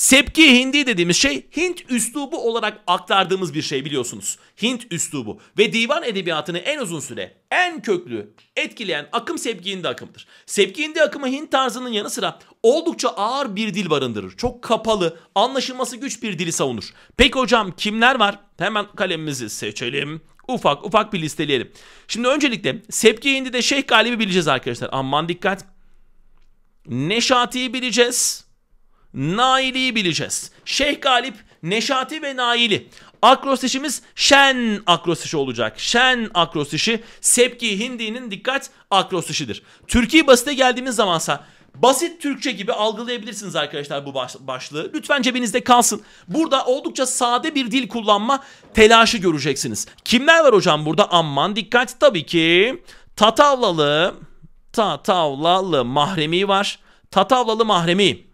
Sepki Hindi dediğimiz şey Hint üslubu olarak aktardığımız bir şey biliyorsunuz. Hint üslubu ve divan edebiyatını en uzun süre, en köklü etkileyen akım Sepki Hindi akımıdır. Sepki Hindi akımı Hint tarzının yanı sıra oldukça ağır bir dil barındırır. Çok kapalı, anlaşılması güç bir dili savunur. Peki hocam kimler var? Hemen kalemimizi seçelim. Ufak ufak bir listeleyelim. Şimdi öncelikle Sepki Hindi'de Şeyh Galibi bileceğiz arkadaşlar. Aman dikkat. Neşati'yi bileceğiz. Naili'yi bileceğiz. Şeyh Galip, Neşati ve Naili. Akrostişimiz Şen akrostişi olacak. Şen akrostişi Sepki Hindi'nin dikkat akrostişidir. Türkiye basite geldiğimiz zamansa basit Türkçe gibi algılayabilirsiniz arkadaşlar bu baş, başlığı. Lütfen cebinizde kalsın. Burada oldukça sade bir dil kullanma telaşı göreceksiniz. Kimler var hocam burada? Amman dikkat tabii ki Tatavlalı, Tatavlalı Mahremi var. Tatavlalı Mahremi.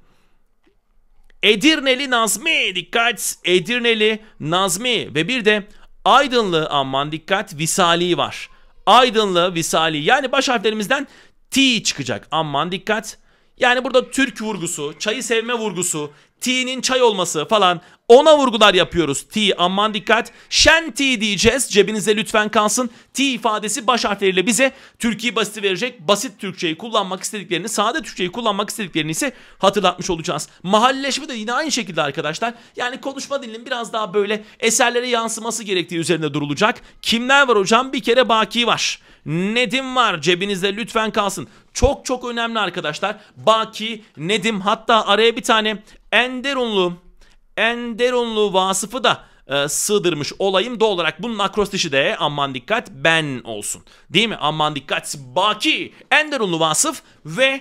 Edirneli Nazmi dikkat Edirneli Nazmi ve bir de Aydınlı amman dikkat Visali var. Aydınlı Visali yani baş harflerimizden T çıkacak amman dikkat. Yani burada Türk vurgusu, çayı sevme vurgusu, T'nin çay olması falan ona vurgular yapıyoruz. T aman dikkat. Şen T diyeceğiz. Cebinize lütfen kalsın. T ifadesi baş harfleriyle bize Türkiye basiti verecek. Basit Türkçeyi kullanmak istediklerini, sade Türkçeyi kullanmak istediklerini ise hatırlatmış olacağız. Mahalleşme de yine aynı şekilde arkadaşlar. Yani konuşma dilinin biraz daha böyle eserlere yansıması gerektiği üzerinde durulacak. Kimler var hocam? Bir kere Baki var. Nedim var. Cebinizde lütfen kalsın. Çok çok önemli arkadaşlar. Baki, Nedim hatta araya bir tane Enderunlu Enderunlu vasıfı da e, sığdırmış olayım. Doğal olarak bunun akrostişi de aman dikkat ben olsun. Değil mi? Aman dikkat baki Enderunlu vasıf ve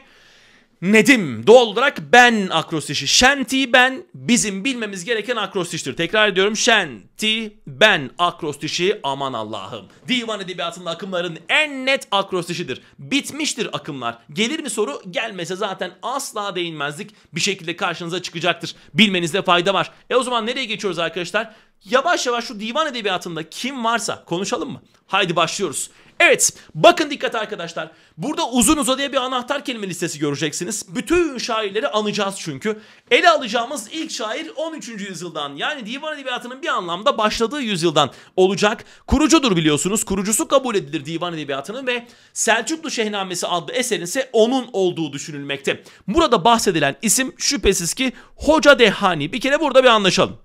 Nedim doğal olarak ben akrostişi. Shanti ben bizim bilmemiz gereken akrostiştir. Tekrar ediyorum Shanti ben akrostişi aman Allah'ım. Divan edebiyatının akımların en net akrostişidir. Bitmiştir akımlar. Gelir mi soru gelmese zaten asla değinmezlik bir şekilde karşınıza çıkacaktır. Bilmenizde fayda var. E o zaman nereye geçiyoruz arkadaşlar? Yavaş yavaş şu divan edebiyatında kim varsa konuşalım mı? Haydi başlıyoruz. Evet bakın dikkat arkadaşlar. Burada uzun uzadıya bir anahtar kelime listesi göreceksiniz. Bütün şairleri anacağız çünkü. Ele alacağımız ilk şair 13. yüzyıldan yani divan edebiyatının bir anlamda başladığı yüzyıldan olacak. Kurucudur biliyorsunuz. Kurucusu kabul edilir divan edebiyatının ve Selçuklu Şehnamesi adlı eserin ise onun olduğu düşünülmekte. Burada bahsedilen isim şüphesiz ki Hoca Dehani. Bir kere burada bir anlaşalım.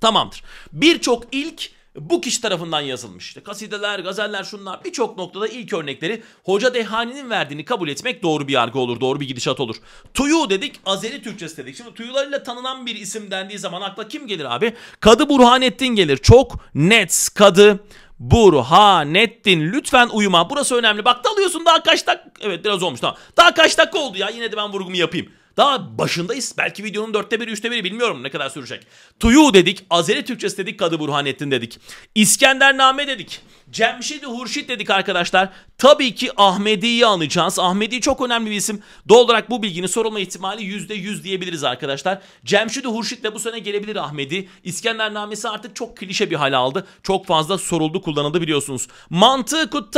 Tamamdır. Birçok ilk bu kişi tarafından yazılmış. İşte kasideler, gazeller şunlar birçok noktada ilk örnekleri Hoca Dehani'nin verdiğini kabul etmek doğru bir yargı olur, doğru bir gidişat olur. Tuyu dedik, Azeri Türkçesi dedik. Şimdi tuyularıyla tanınan bir isim dendiği zaman akla kim gelir abi? Kadı Burhanettin gelir. Çok net Kadı Burhanettin. Lütfen uyuma. Burası önemli. Bak dalıyorsun daha kaç dakika. Evet biraz olmuş tamam. Daha kaç dakika oldu ya. Yine de ben vurgumu yapayım. Daha başındayız. Belki videonun dörtte biri, üçte biri bilmiyorum ne kadar sürecek. Tuyu dedik. Azeri Türkçesi dedik. Kadı Burhanettin dedik. İskendername dedik. Cemşid-i Hurşit dedik arkadaşlar. Tabii ki Ahmedi'yi anacağız. Ahmedi çok önemli bir isim. Doğal olarak bu bilginin sorulma ihtimali %100 diyebiliriz arkadaşlar. Cemşid-i Hurşit de bu sene gelebilir Ahmedi. İskendernamesi artık çok klişe bir hale aldı. Çok fazla soruldu kullanıldı biliyorsunuz. Mantık-ı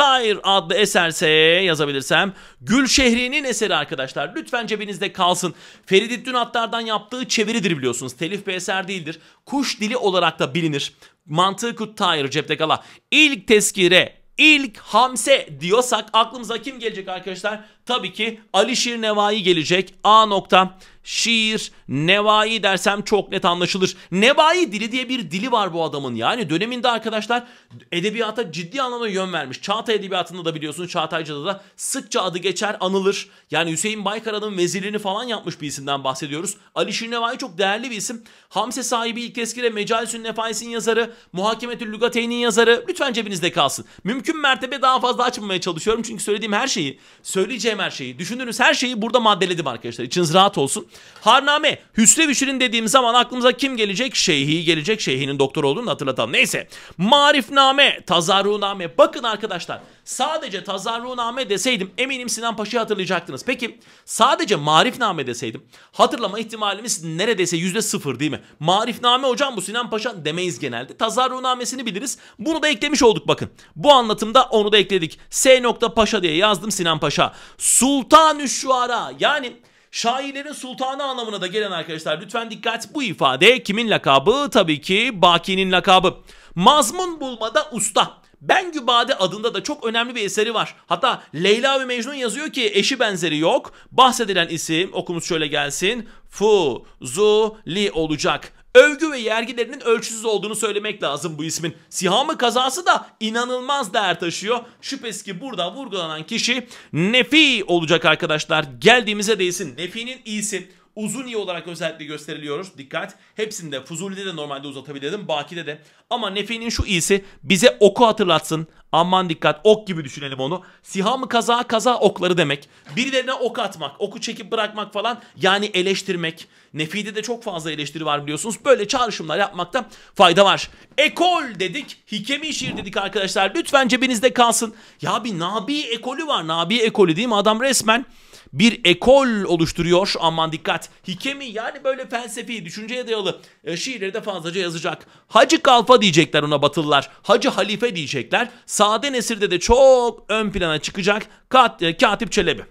adlı eserse yazabilirsem. Gülşehri'nin eseri arkadaşlar. Lütfen cebinizde kalsın. Bakın Feridettin Attar'dan yaptığı çeviridir biliyorsunuz. Telif bir eser değildir. Kuş dili olarak da bilinir. Mantığı Kuttayr cepte kala. İlk teskire, ilk hamse diyorsak aklımıza kim gelecek arkadaşlar? Tabii ki Alişir Nevai gelecek. A nokta şiir, nevai dersem çok net anlaşılır. Nevai dili diye bir dili var bu adamın. Yani döneminde arkadaşlar edebiyata ciddi anlamda yön vermiş. Çağatay Edebiyatı'nda da biliyorsunuz Çağatayca'da da sıkça adı geçer, anılır. Yani Hüseyin Baykara'nın vezirini falan yapmış bir isimden bahsediyoruz. Ali Şir Nevai çok değerli bir isim. Hamse sahibi ilk eskire Mecalisün Nefais'in yazarı, Muhakemetül Lügateyn'in yazarı. Lütfen cebinizde kalsın. Mümkün mertebe daha fazla açmamaya çalışıyorum çünkü söylediğim her şeyi, söyleyeceğim her şeyi, düşündüğünüz her şeyi burada maddeledim arkadaşlar. İçiniz rahat olsun. Harname Hüsrevişir'in dediğim zaman aklımıza kim gelecek? Şeyhi gelecek. Şeyhinin doktor olduğunu hatırlatalım. Neyse. Marifname, Tazarruname. Bakın arkadaşlar sadece Tazarruname deseydim eminim Sinan Paşa'yı hatırlayacaktınız. Peki sadece Marifname deseydim hatırlama ihtimalimiz neredeyse yüzde sıfır değil mi? Marifname hocam bu Sinan Paşa demeyiz genelde. Tazarrunamesini biliriz. Bunu da eklemiş olduk bakın. Bu anlatımda onu da ekledik. S. Paşa diye yazdım Sinan Paşa. Sultanü Şuara yani Şairlerin sultanı anlamına da gelen arkadaşlar lütfen dikkat. Bu ifade kimin lakabı? Tabii ki Baki'nin lakabı. Mazmun bulmada usta. Ben Gübade adında da çok önemli bir eseri var. Hatta Leyla ve Mecnun yazıyor ki eşi benzeri yok. Bahsedilen isim okumuz şöyle gelsin. Fuzuli olacak övgü ve yergilerinin ölçüsüz olduğunu söylemek lazım bu ismin. Sihamı kazası da inanılmaz değer taşıyor. Şüphesiz ki burada vurgulanan kişi Nefi olacak arkadaşlar. Geldiğimize değsin. Nefi'nin iyisi uzun iyi olarak özellikle gösteriliyoruz. Dikkat. Hepsinde Fuzuli'de de normalde uzatabilirdim. Baki'de de. Ama Nefi'nin şu iyisi bize oku hatırlatsın. Aman dikkat ok gibi düşünelim onu. Sihamı kaza kaza okları demek. Birilerine ok atmak, oku çekip bırakmak falan yani eleştirmek. Nefide de çok fazla eleştiri var biliyorsunuz. Böyle çağrışımlar yapmakta fayda var. Ekol dedik, hikemi şiir dedik arkadaşlar. Lütfen cebinizde kalsın. Ya bir Nabi ekolü var. Nabi ekolü değil mi? Adam resmen bir ekol oluşturuyor. Aman dikkat. Hikemi yani böyle felsefi, düşünceye dayalı e, şiirleri de fazlaca yazacak. Hacı Kalfa diyecekler ona Batılılar. Hacı Halife diyecekler. Sade Nesir'de de çok ön plana çıkacak Kat, e, Katip Çelebi.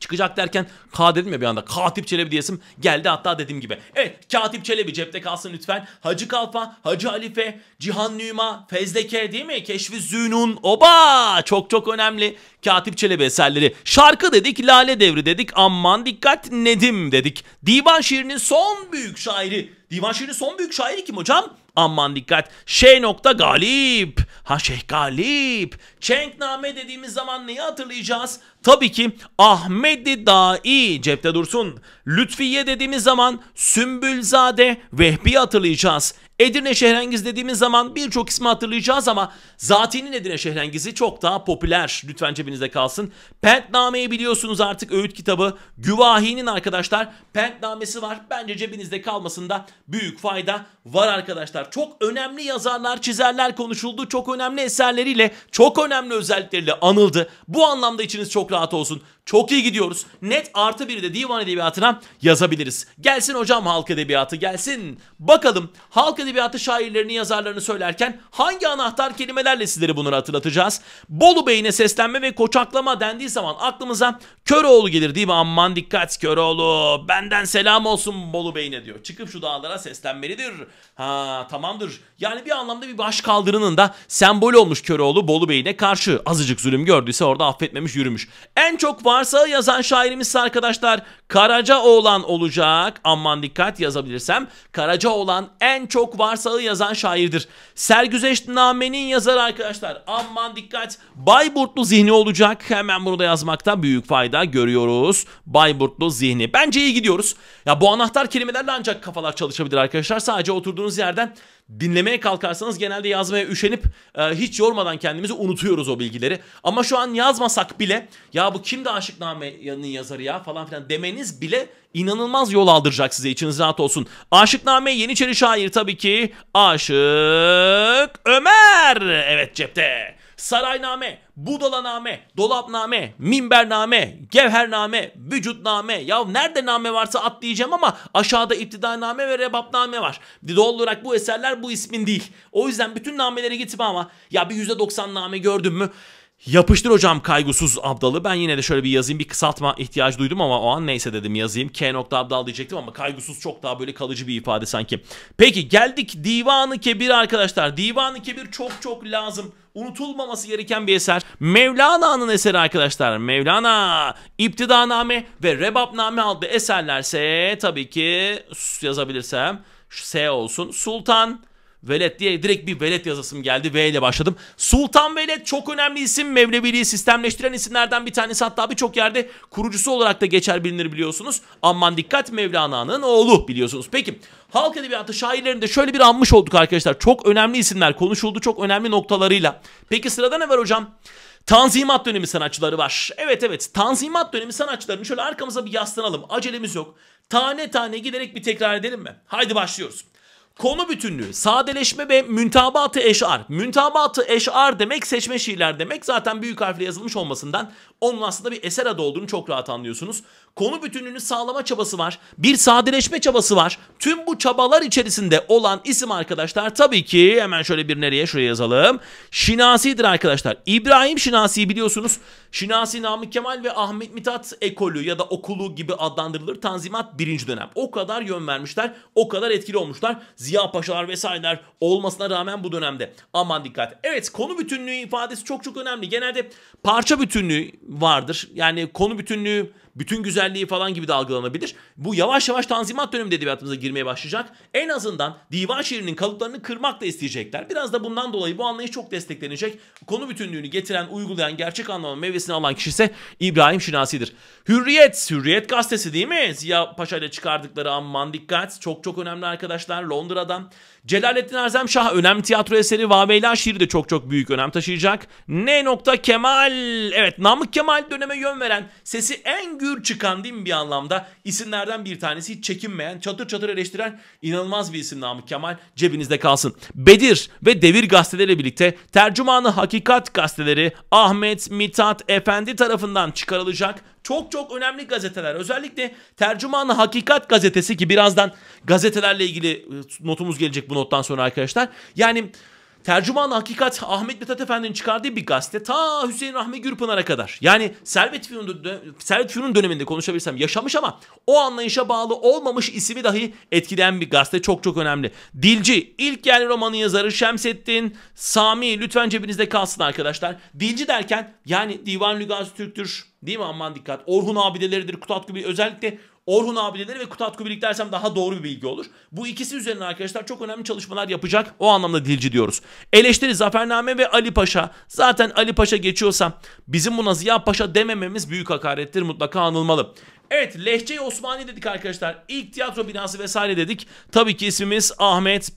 Çıkacak derken K dedim ya bir anda. Katip Çelebi diyesim geldi hatta dediğim gibi. Evet Katip Çelebi cepte kalsın lütfen. Hacı Kalfa, Hacı Halife, Cihan Nüma, Fezleke değil mi? Keşfi Zünun, Oba! Çok çok önemli Katip Çelebi eserleri. Şarkı dedik, Lale Devri dedik, Amman Dikkat Nedim dedik. Divan şiirinin son büyük şairi. Divan şiirinin son büyük şairi kim hocam? Aman dikkat. Şey nokta galip. Ha Şeyh Galip. Çenkname dediğimiz zaman neyi hatırlayacağız? Tabii ki Ahmedi Dai cepte dursun. Lütfiye dediğimiz zaman Sümbülzade Vehbi hatırlayacağız. Edirne Şehrengiz dediğimiz zaman birçok ismi hatırlayacağız ama Zati'nin Edirne Şehrengizi çok daha popüler. Lütfen cebinizde kalsın. Pentname'yi biliyorsunuz artık öğüt kitabı. Güvahi'nin arkadaşlar Pentnamesi var. Bence cebinizde kalmasında büyük fayda var arkadaşlar. Çok önemli yazarlar, çizerler konuşuldu. Çok önemli eserleriyle, çok önemli özellikleriyle anıldı. Bu anlamda içiniz çok rahat olsun. Çok iyi gidiyoruz. Net artı biri de divan edebiyatına yazabiliriz. Gelsin hocam halk edebiyatı gelsin. Bakalım halk edebiyatı şairlerini yazarlarını söylerken hangi anahtar kelimelerle sizleri bunları hatırlatacağız? Bolu Bey'ine seslenme ve koçaklama dendiği zaman aklımıza Köroğlu gelir değil mi? Aman dikkat Köroğlu benden selam olsun Bolu Bey'ine diyor. Çıkıp şu dağlara seslenmelidir. Ha tamamdır. Yani bir anlamda bir baş kaldırının da sembol olmuş Köroğlu Bolu Bey'ine karşı. Azıcık zulüm gördüyse orada affetmemiş yürümüş. En çok var varsa yazan şairimiz arkadaşlar Karaca Oğlan olacak. Aman dikkat yazabilirsem. Karaca Oğlan en çok varsağı yazan şairdir. namenin yazarı arkadaşlar. Aman dikkat. Bayburtlu zihni olacak. Hemen bunu da yazmakta büyük fayda görüyoruz. Bayburtlu zihni. Bence iyi gidiyoruz. Ya bu anahtar kelimelerle ancak kafalar çalışabilir arkadaşlar. Sadece oturduğunuz yerden dinlemeye kalkarsanız genelde yazmaya üşenip e, hiç yormadan kendimizi unutuyoruz o bilgileri. Ama şu an yazmasak bile ya bu kimdi Aşıkname'nin yazarı ya falan filan demeniz bile inanılmaz yol aldıracak size içiniz rahat olsun. Aşıkname Yeniçeri şair tabii ki Aşık Ömer evet cepte. Sarayname, budalaname, dolapname, minbername, gevhername, vücutname. Ya nerede name varsa atlayacağım ama aşağıda iptidaname ve rebapname var. Doğal olarak bu eserler bu ismin değil. O yüzden bütün namelere gitme ama ya bir %90 name gördün mü? Yapıştır hocam kaygısız Abdal'ı. Ben yine de şöyle bir yazayım. Bir kısaltma ihtiyacı duydum ama o an neyse dedim yazayım. K. Abdal diyecektim ama kaygısız çok daha böyle kalıcı bir ifade sanki. Peki geldik Divanı Kebir arkadaşlar. Divanı Kebir çok çok lazım unutulmaması gereken bir eser. Mevlana'nın eseri arkadaşlar. Mevlana, İptidaname ve Rebapname adlı eserlerse tabii ki yazabilirsem şu S olsun. Sultan Velet diye direkt bir Velet yazasım geldi. V ile başladım. Sultan Velet çok önemli isim. Mevleviliği sistemleştiren isimlerden bir tanesi. Hatta birçok yerde kurucusu olarak da geçer bilinir biliyorsunuz. Aman dikkat Mevlana'nın oğlu biliyorsunuz. Peki halk edebiyatı şairlerinde şöyle bir anmış olduk arkadaşlar. Çok önemli isimler konuşuldu çok önemli noktalarıyla. Peki sırada ne var hocam? Tanzimat dönemi sanatçıları var. Evet evet Tanzimat dönemi sanatçılarını şöyle arkamıza bir yaslanalım. Acelemiz yok. Tane tane giderek bir tekrar edelim mi? Haydi başlıyoruz. Konu bütünlüğü, sadeleşme ve müntabatı eşar. Müntabatı eşar demek seçme şiirler demek. Zaten büyük harfle yazılmış olmasından onun aslında bir eser adı olduğunu çok rahat anlıyorsunuz. Konu bütünlüğünü sağlama çabası var. Bir sadeleşme çabası var. Tüm bu çabalar içerisinde olan isim arkadaşlar tabii ki hemen şöyle bir nereye şuraya yazalım. Şinasi'dir arkadaşlar. İbrahim Şinasi'yi biliyorsunuz. Şinasi Namık Kemal ve Ahmet Mithat ekolü ya da okulu gibi adlandırılır. Tanzimat birinci dönem. O kadar yön vermişler. O kadar etkili olmuşlar. Ziya Paşalar vesaireler olmasına rağmen bu dönemde. Aman dikkat. Evet konu bütünlüğü ifadesi çok çok önemli. Genelde parça bütünlüğü vardır. Yani konu bütünlüğü bütün güzelliği falan gibi de algılanabilir. Bu yavaş yavaş Tanzimat dönemi edebiyatımıza girmeye başlayacak. En azından divan şiirinin kalıplarını kırmak da isteyecekler. Biraz da bundan dolayı bu anlayış çok desteklenecek. Konu bütünlüğünü getiren, uygulayan, gerçek anlamda meyvesini alan kişi ise İbrahim Şinasi'dir. Hürriyet, Hürriyet gazetesi değil mi? Ziya Paşa ile çıkardıkları aman dikkat. Çok çok önemli arkadaşlar Londra'dan. Celalettin Erzem Şah önemli tiyatro eseri Vaveyla şiiri de çok çok büyük önem taşıyacak. Ne nokta Kemal. Evet Namık Kemal döneme yön veren sesi en güçlü gür çıkan değil mi bir anlamda? isimlerden bir tanesi hiç çekinmeyen, çatır çatır eleştiren inanılmaz bir isim Namık Kemal cebinizde kalsın. Bedir ve Devir gazeteleri birlikte tercümanı Hakikat gazeteleri Ahmet Mithat Efendi tarafından çıkarılacak çok çok önemli gazeteler. Özellikle Tercümanı Hakikat gazetesi ki birazdan gazetelerle ilgili e, notumuz gelecek bu nottan sonra arkadaşlar. Yani Tercüman Hakikat Ahmet Mithat Efendi'nin çıkardığı bir gazete ta Hüseyin Rahmi Gürpınar'a kadar. Yani Servet Fünun, Servet Fünun döneminde konuşabilirsem yaşamış ama o anlayışa bağlı olmamış ismi dahi etkileyen bir gazete çok çok önemli. Dilci ilk yerli romanı yazarı Şemsettin Sami lütfen cebinizde kalsın arkadaşlar. Dilci derken yani Divan Lügaz Türk'tür değil mi aman dikkat. Orhun abideleridir Kutat gibi özellikle Orhun abileri ve Kutatku Birlik dersem daha doğru bir bilgi olur. Bu ikisi üzerine arkadaşlar çok önemli çalışmalar yapacak. O anlamda dilci diyoruz. Eleştiri Zafername ve Ali Paşa. Zaten Ali Paşa geçiyorsa bizim buna Ziya Paşa demememiz büyük hakarettir. Mutlaka anılmalı. Evet Lehçe-i Osmani dedik arkadaşlar. İlk tiyatro binası vesaire dedik. Tabii ki ismimiz Ahmet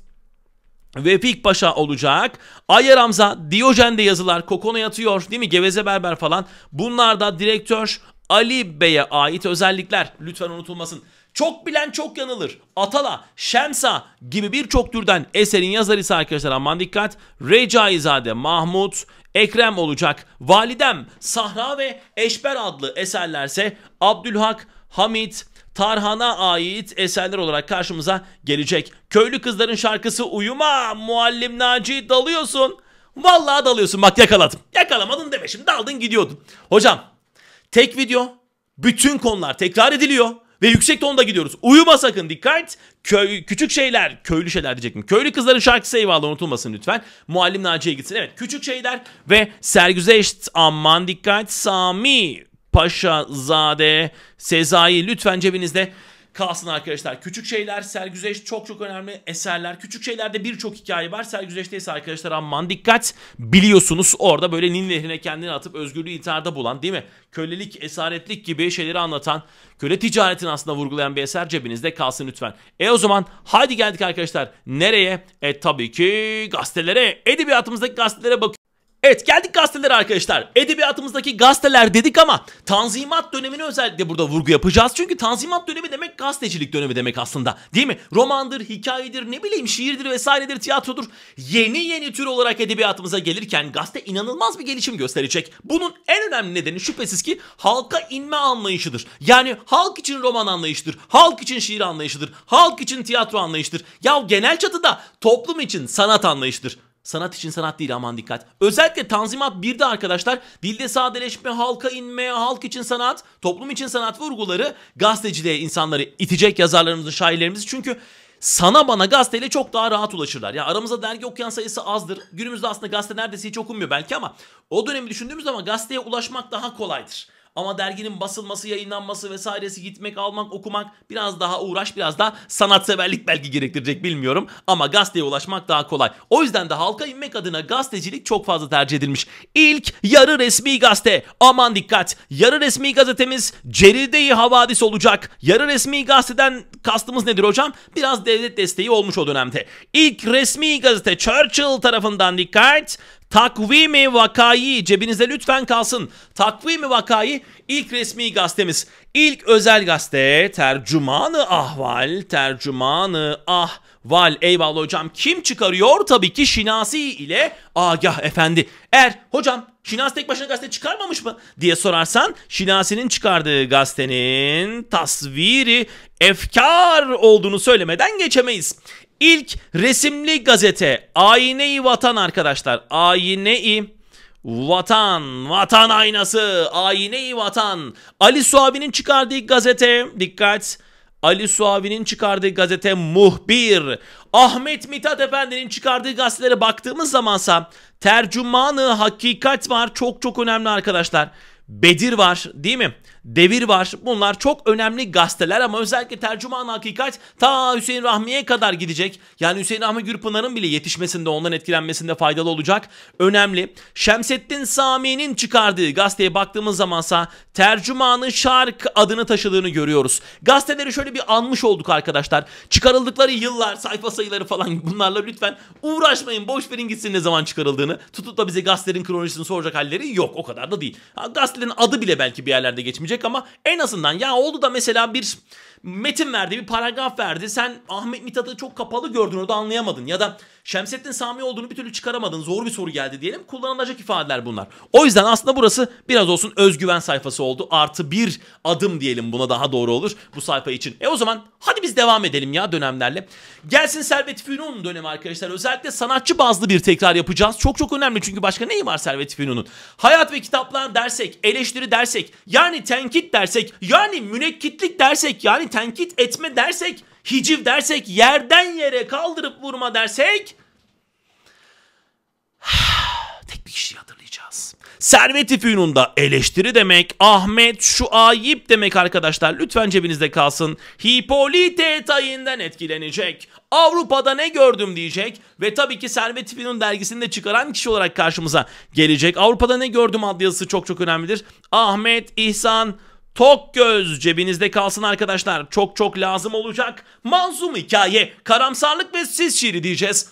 Vefik Paşa olacak. Aya Ramza, Diyojen'de yazılar, Kokona yatıyor değil mi? Geveze Berber falan. Bunlar da direktör Ali Bey'e ait özellikler lütfen unutulmasın. Çok bilen çok yanılır. Atala, Şemsa gibi birçok türden eserin yazarı ise arkadaşlar aman dikkat. Recaizade, Mahmut, Ekrem olacak. Validem, Sahra ve Eşber adlı eserlerse Abdülhak, Hamit, Tarhan'a ait eserler olarak karşımıza gelecek. Köylü kızların şarkısı Uyuma, Muallim Naci dalıyorsun. Vallahi dalıyorsun bak yakaladım. Yakalamadın deme şimdi daldın gidiyordun. Hocam Tek video, bütün konular tekrar ediliyor ve yüksek tonda gidiyoruz. Uyuma sakın dikkat. Köy, küçük şeyler, köylü şeyler diyecektim. Köylü kızların şarkısı eyvallah unutulmasın lütfen. Muallim Naciye gitsin. Evet küçük şeyler ve sergüzeşt aman dikkat. Sami Paşa Zade Sezai lütfen cebinizde kalsın arkadaşlar. Küçük şeyler sergüzeş çok çok önemli eserler. Küçük şeylerde birçok hikaye var. Sergüzeşte ise arkadaşlar aman dikkat biliyorsunuz orada böyle Nil Nehri'ne kendini atıp özgürlüğü intiharda bulan değil mi? Kölelik, esaretlik gibi şeyleri anlatan, köle ticaretini aslında vurgulayan bir eser cebinizde kalsın lütfen. E o zaman hadi geldik arkadaşlar. Nereye? E tabii ki gazetelere. Edebiyatımızdaki gazetelere bakıyoruz. Evet geldik gazetelere arkadaşlar. Edebiyatımızdaki gazeteler dedik ama Tanzimat dönemini özellikle burada vurgu yapacağız. Çünkü Tanzimat dönemi demek gazetecilik dönemi demek aslında. Değil mi? Romandır, hikayedir, ne bileyim şiirdir vesairedir, tiyatrodur. Yeni yeni tür olarak edebiyatımıza gelirken gazete inanılmaz bir gelişim gösterecek. Bunun en önemli nedeni şüphesiz ki halka inme anlayışıdır. Yani halk için roman anlayışıdır, halk için şiir anlayışıdır, halk için tiyatro anlayışıdır. Ya genel çatıda toplum için sanat anlayışıdır. Sanat için sanat değil aman dikkat. Özellikle Tanzimat 1'de arkadaşlar dilde sadeleşme, halka inme, halk için sanat, toplum için sanat vurguları gazeteciliğe insanları itecek yazarlarımızı, şairlerimizi. Çünkü sana bana gazeteyle çok daha rahat ulaşırlar. Ya aramızda dergi okuyan sayısı azdır. Günümüzde aslında gazete neredeyse hiç okunmuyor belki ama o dönemi düşündüğümüz zaman gazeteye ulaşmak daha kolaydır. Ama derginin basılması, yayınlanması vesairesi gitmek, almak, okumak biraz daha uğraş, biraz daha sanatseverlik belki gerektirecek bilmiyorum. Ama gazeteye ulaşmak daha kolay. O yüzden de halka inmek adına gazetecilik çok fazla tercih edilmiş. İlk yarı resmi gazete. Aman dikkat. Yarı resmi gazetemiz Ceride-i Havadis olacak. Yarı resmi gazeteden kastımız nedir hocam? Biraz devlet desteği olmuş o dönemde. İlk resmi gazete Churchill tarafından dikkat. Takvimi Vakayı cebinizde lütfen kalsın. Takvimi Vakayı ilk resmi gazetemiz. İlk özel gazete tercümanı ahval, tercümanı ahval. Val eyvallah hocam kim çıkarıyor? Tabii ki Şinasi ile Agah Efendi. Er hocam Şinasi tek başına gazete çıkarmamış mı diye sorarsan Şinasi'nin çıkardığı gazetenin tasviri efkar olduğunu söylemeden geçemeyiz. İlk resimli gazete Ayine-i Vatan arkadaşlar. Ayine-i Vatan, vatan aynası, ayine-i vatan. Ali Suavi'nin çıkardığı gazete, dikkat. Ali Suavi'nin çıkardığı gazete Muhbir. Ahmet Mithat Efendi'nin çıkardığı gazetelere baktığımız zamansa tercümanı hakikat var. Çok çok önemli arkadaşlar. Bedir var değil mi? Devir var. Bunlar çok önemli gazeteler ama özellikle tercüman hakikat ta Hüseyin Rahmi'ye kadar gidecek. Yani Hüseyin Rahmi Gürpınar'ın bile yetişmesinde ondan etkilenmesinde faydalı olacak. Önemli. Şemsettin Sami'nin çıkardığı gazeteye baktığımız zamansa tercümanı şark adını taşıdığını görüyoruz. Gazeteleri şöyle bir anmış olduk arkadaşlar. Çıkarıldıkları yıllar, sayfa sayıları falan [laughs] bunlarla lütfen uğraşmayın. Boş verin gitsin ne zaman çıkarıldığını. Tutup da bize gazetelerin kronolojisini soracak halleri yok. O kadar da değil. gazetelerin adı bile belki bir yerlerde geçmiş gelecek ama en azından ya oldu da mesela bir metin verdi, bir paragraf verdi. Sen Ahmet Mithat'ı çok kapalı gördün orada anlayamadın ya da Şemsettin Sami olduğunu bir türlü çıkaramadın. Zor bir soru geldi diyelim. Kullanılacak ifadeler bunlar. O yüzden aslında burası biraz olsun özgüven sayfası oldu. Artı bir adım diyelim buna daha doğru olur bu sayfa için. E o zaman hadi biz devam edelim ya dönemlerle. Gelsin Servet Fünun dönemi arkadaşlar. Özellikle sanatçı bazlı bir tekrar yapacağız. Çok çok önemli çünkü başka neyi var Servet Fünun'un? Hayat ve kitaplar dersek, eleştiri dersek, yani tenkit dersek, yani münekkitlik dersek, yani tenkit etme dersek, hiciv dersek, yerden yere kaldırıp vurma dersek [sighs] Tek bir kişiyi hatırlayacağız. Servet-i Fünun'da eleştiri demek, Ahmet şu ayıp demek arkadaşlar. Lütfen cebinizde kalsın. Hipolite tayinden etkilenecek. Avrupa'da ne gördüm diyecek ve tabii ki Servet İpin'in dergisini de çıkaran kişi olarak karşımıza gelecek. Avrupa'da ne gördüm adlı yazısı çok çok önemlidir. Ahmet İhsan Tok göz cebinizde kalsın arkadaşlar. Çok çok lazım olacak. Manzum hikaye, karamsarlık ve siz şiiri diyeceğiz.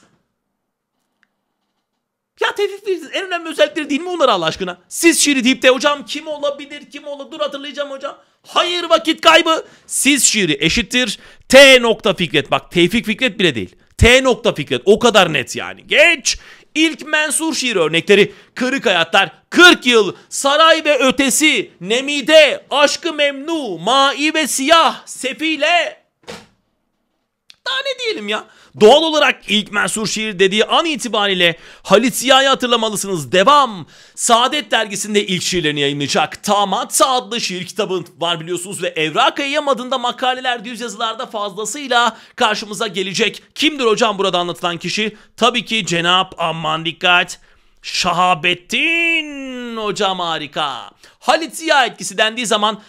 Ya tehdit en önemli özellikleri değil mi bunlar Allah aşkına? Siz şiiri deyip de hocam kim olabilir kim olur dur hatırlayacağım hocam. Hayır vakit kaybı. Siz şiiri eşittir. T nokta Fikret bak Tevfik Fikret bile değil. T nokta Fikret o kadar net yani. Geç. İlk mensur şiir örnekleri Kırık Hayatlar, 40 Yıl, Saray ve Ötesi, Nemide, Aşkı Memnu, Mai ve Siyah, Sefile. Daha ne diyelim ya? Doğal olarak ilk Mansur şiir dediği an itibariyle Halit Ziya'yı hatırlamalısınız. Devam. Saadet dergisinde ilk şiirlerini yayınlayacak. Tamat adlı şiir kitabı var biliyorsunuz ve Evrak Kayayam adında makaleler düz yazılarda fazlasıyla karşımıza gelecek. Kimdir hocam burada anlatılan kişi? Tabii ki Cenap aman dikkat. Şahabettin hocam harika. Halit Ziya etkisi dendiği zaman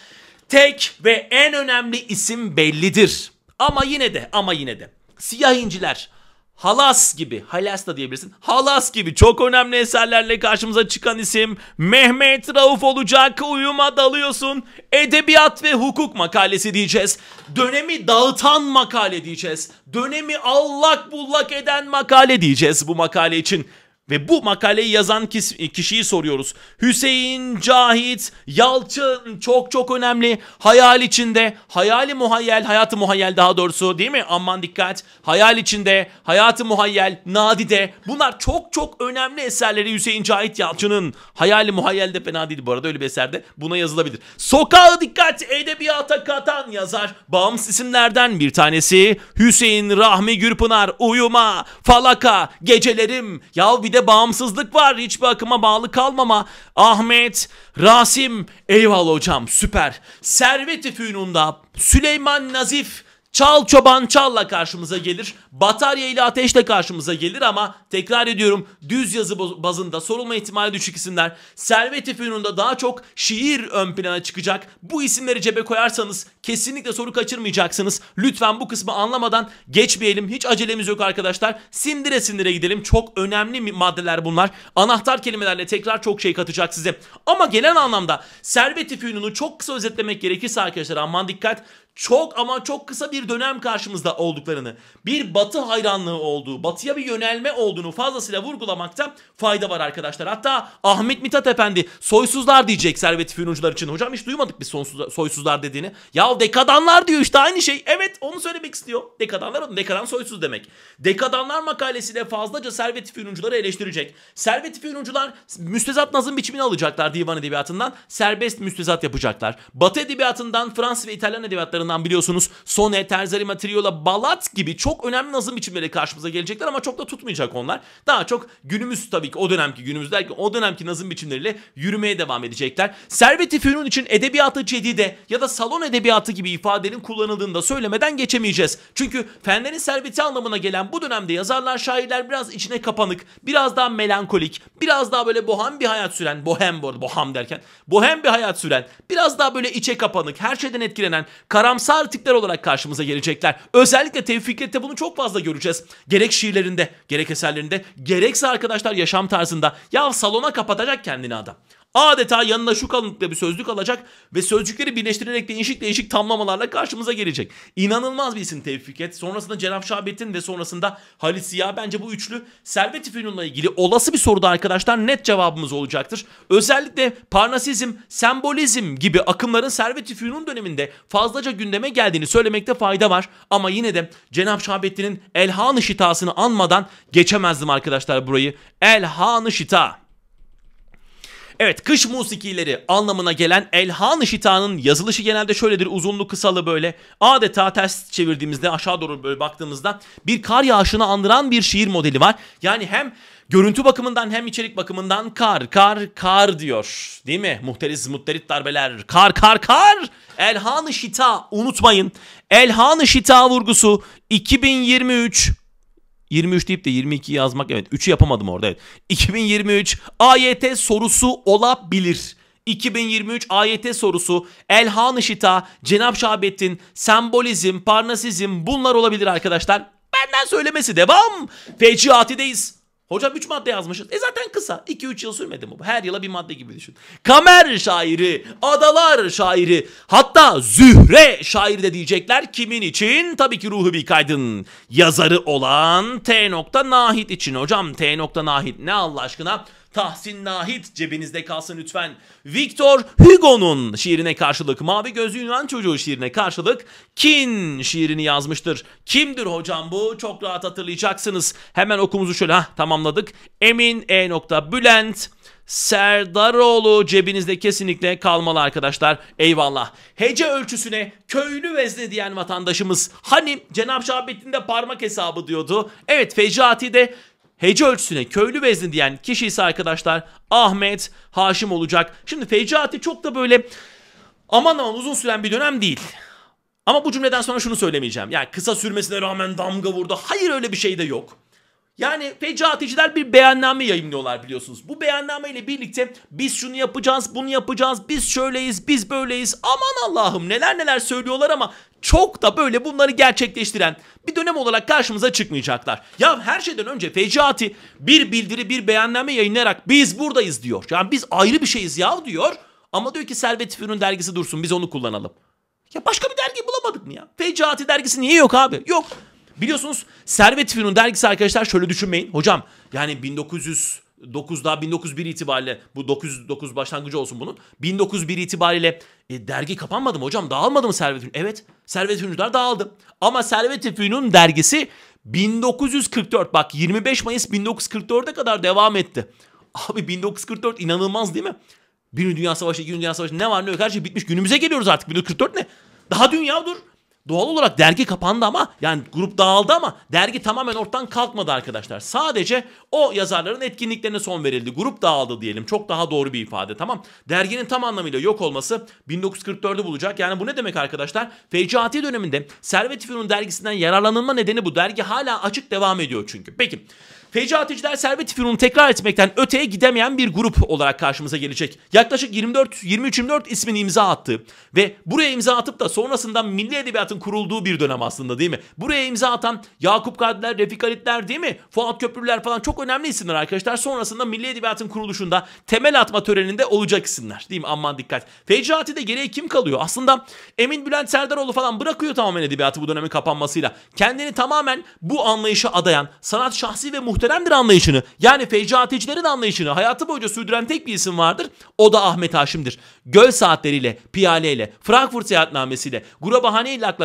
tek ve en önemli isim bellidir. Ama yine de ama yine de Siyah inciler. Halas gibi, Halas da diyebilirsin. Halas gibi çok önemli eserlerle karşımıza çıkan isim Mehmet Rauf olacak. Uyuma dalıyorsun. Edebiyat ve hukuk makalesi diyeceğiz. Dönemi dağıtan makale diyeceğiz. Dönemi allak bullak eden makale diyeceğiz bu makale için. Ve bu makaleyi yazan kişiyi soruyoruz. Hüseyin Cahit Yalçın çok çok önemli. Hayal içinde, hayali muhayyel, hayatı muhayyel daha doğrusu değil mi? Aman dikkat. Hayal içinde, hayatı muhayyel, nadide. Bunlar çok çok önemli eserleri Hüseyin Cahit Yalçın'ın. Hayali muhayyel de fena değil bu arada öyle bir eserde. Buna yazılabilir. Sokağı dikkat edebiyata katan yazar. Bağımsız isimlerden bir tanesi Hüseyin Rahmi Gürpınar. Uyuma, falaka, gecelerim. Yav bir de Türkiye'de bağımsızlık var. Hiçbir akıma bağlı kalmama. Ahmet, Rasim eyvallah hocam süper. Servet-i Fünun'da Süleyman Nazif Çal çoban çalla karşımıza gelir. Batarya ile ateş karşımıza gelir ama tekrar ediyorum düz yazı bazında sorulma ihtimali düşük isimler. Servet Fünun'da daha çok şiir ön plana çıkacak. Bu isimleri cebe koyarsanız kesinlikle soru kaçırmayacaksınız. Lütfen bu kısmı anlamadan geçmeyelim. Hiç acelemiz yok arkadaşlar. Sindire sindire gidelim. Çok önemli maddeler bunlar. Anahtar kelimelerle tekrar çok şey katacak size. Ama gelen anlamda Servet Fünun'u çok kısa özetlemek gerekirse arkadaşlar aman dikkat çok ama çok kısa bir dönem karşımızda olduklarını, bir batı hayranlığı olduğu, batıya bir yönelme olduğunu fazlasıyla vurgulamakta fayda var arkadaşlar. Hatta Ahmet Mithat Efendi soysuzlar diyecek servet fünuncular için. Hocam hiç duymadık biz sonsuz, soysuzlar dediğini. Ya dekadanlar diyor işte aynı şey. Evet onu söylemek istiyor. Dekadanlar, dekadan soysuz demek. Dekadanlar makalesi de fazlaca servet fünuncuları eleştirecek. Servet fünuncular müstezat nazım biçimini alacaklar divan edebiyatından. Serbest müstezat yapacaklar. Batı edebiyatından Fransız ve İtalyan edebiyatlarından gruplarından biliyorsunuz. Sone, Terzarima, Triola, Balat gibi çok önemli nazım biçimleri karşımıza gelecekler ama çok da tutmayacak onlar. Daha çok günümüz tabii ki o dönemki günümüz derken o dönemki nazım biçimleriyle yürümeye devam edecekler. Servet-i Fünun için edebiyatı cedide ya da salon edebiyatı gibi ifadenin kullanıldığını da söylemeden geçemeyeceğiz. Çünkü Fenlerin serveti anlamına gelen bu dönemde yazarlar, şairler biraz içine kapanık, biraz daha melankolik, biraz daha böyle bohem bir hayat süren, bohem bu arada boham derken, bohem bir hayat süren, biraz daha böyle içe kapanık, her şeyden etkilenen, karam karamsar tipler olarak karşımıza gelecekler. Özellikle Tevfikret'te bunu çok fazla göreceğiz. Gerek şiirlerinde, gerek eserlerinde, gerekse arkadaşlar yaşam tarzında. Ya salona kapatacak kendini adam adeta yanına şu kalınlıkta bir sözlük alacak ve sözcükleri birleştirerek değişik değişik tamlamalarla karşımıza gelecek. İnanılmaz bir isim tevfiket, Sonrasında Cenap Şahbettin ve sonrasında Halis Siyah bence bu üçlü Servet Fünun'la ilgili olası bir soruda arkadaşlar net cevabımız olacaktır. Özellikle parnasizm, sembolizm gibi akımların Servet Fünun döneminde fazlaca gündeme geldiğini söylemekte fayda var. Ama yine de Cenap Şahbettin'in Elhan-ı Şita'sını anmadan geçemezdim arkadaşlar burayı. Elhan-ı Şita. Evet kış musikileri anlamına gelen Elhan-ı Şita'nın yazılışı genelde şöyledir. Uzunlu kısalı böyle adeta ters çevirdiğimizde aşağı doğru böyle baktığımızda bir kar yağışını andıran bir şiir modeli var. Yani hem görüntü bakımından hem içerik bakımından kar kar kar diyor. Değil mi? Muhteriz mutterit darbeler kar kar kar. Elhan-ı Şita unutmayın. Elhan-ı Şita vurgusu 2023 23 deyip de 22 yazmak evet 3'ü yapamadım orada evet. 2023 AYT sorusu olabilir. 2023 AYT sorusu Elhan Şita, Cenab Şahbettin, sembolizm, parnasizm bunlar olabilir arkadaşlar. Benden söylemesi devam. Feciati'deyiz. Hocam 3 madde yazmışız. E zaten kısa. 2-3 yıl sürmedi mi bu? Her yıla bir madde gibi düşün. Kamer şairi, adalar şairi, hatta zühre şairi de diyecekler. Kimin için? Tabii ki Ruhu Bikaydın yazarı olan T. Nahit için. Hocam T. Nahit ne Allah aşkına? Tahsin Nahit cebinizde kalsın lütfen. Victor Hugo'nun şiirine karşılık Mavi Gözlü Yunan Çocuğu şiirine karşılık Kin şiirini yazmıştır. Kimdir hocam bu? Çok rahat hatırlayacaksınız. Hemen okumuzu şöyle heh, tamamladık. Emin E. Bülent Serdaroğlu cebinizde kesinlikle kalmalı arkadaşlar. Eyvallah. Hece ölçüsüne köylü vezne diyen vatandaşımız. Hani Cenab-ı Şahabettin de parmak hesabı diyordu. Evet Fecati de hece ölçüsüne köylü vezni diyen kişi ise arkadaşlar Ahmet Haşim olacak. Şimdi fecaati çok da böyle aman aman uzun süren bir dönem değil. Ama bu cümleden sonra şunu söylemeyeceğim. Yani kısa sürmesine rağmen damga vurdu. Hayır öyle bir şey de yok. Yani feci ateşiler bir beyanname yayınlıyorlar biliyorsunuz. Bu beyanname ile birlikte biz şunu yapacağız, bunu yapacağız, biz şöyleyiz, biz böyleyiz. Aman Allah'ım neler neler söylüyorlar ama çok da böyle bunları gerçekleştiren bir dönem olarak karşımıza çıkmayacaklar. Ya her şeyden önce Fecati bir bildiri bir beyanname yayınlayarak biz buradayız diyor. Yani biz ayrı bir şeyiz ya diyor. Ama diyor ki Servet Fünun dergisi dursun biz onu kullanalım. Ya başka bir dergi bulamadık mı ya? Fecati dergisi niye yok abi? Yok. Biliyorsunuz Servet İpek'in dergisi arkadaşlar şöyle düşünmeyin. Hocam yani 1900 9 daha 1901 itibariyle bu 909 başlangıcı olsun bunun. 1901 itibariyle e, dergi kapanmadı mı hocam? Dağılmadı mı Servet Ünlü? Evet Servet Ünlüler dağıldı. Ama Servet Ünlü'nün dergisi 1944 bak 25 Mayıs 1944'e kadar devam etti. Abi 1944 inanılmaz değil mi? Birinci Dünya Savaşı, 2. Dünya Savaşı ne var ne yok her şey bitmiş. Günümüze geliyoruz artık. 1944 ne? Daha dünya dur. Doğal olarak dergi kapandı ama yani grup dağıldı ama dergi tamamen ortadan kalkmadı arkadaşlar. Sadece o yazarların etkinliklerine son verildi. Grup dağıldı diyelim. Çok daha doğru bir ifade tamam. Derginin tam anlamıyla yok olması 1944'ü bulacak. Yani bu ne demek arkadaşlar? Fecati döneminde Servet Fünun dergisinden yararlanılma nedeni bu. Dergi hala açık devam ediyor çünkü. Peki Feci Atıcılar Servet Firun'u tekrar etmekten öteye gidemeyen bir grup olarak karşımıza gelecek. Yaklaşık 24 23-24 ismini imza attı ve buraya imza atıp da sonrasında milli edebiyatın kurulduğu bir dönem aslında değil mi? Buraya imza atan Yakup Kadriler, Refik Halitler değil mi? Fuat Köprülüler falan çok önemli isimler arkadaşlar. Sonrasında milli edebiyatın kuruluşunda temel atma töreninde olacak isimler değil mi? Aman dikkat. Fecati'de geriye kim kalıyor? Aslında Emin Bülent Serdaroğlu falan bırakıyor tamamen edebiyatı bu dönemin kapanmasıyla. Kendini tamamen bu anlayışa adayan sanat şahsi ve muhteşem muhteremdir anlayışını yani fecaatecilerin anlayışını hayatı boyunca sürdüren tek bir isim vardır. O da Ahmet Haşim'dir. Göl saatleriyle, piyaleyle, Frankfurt seyahatnamesiyle, Gurabahane ile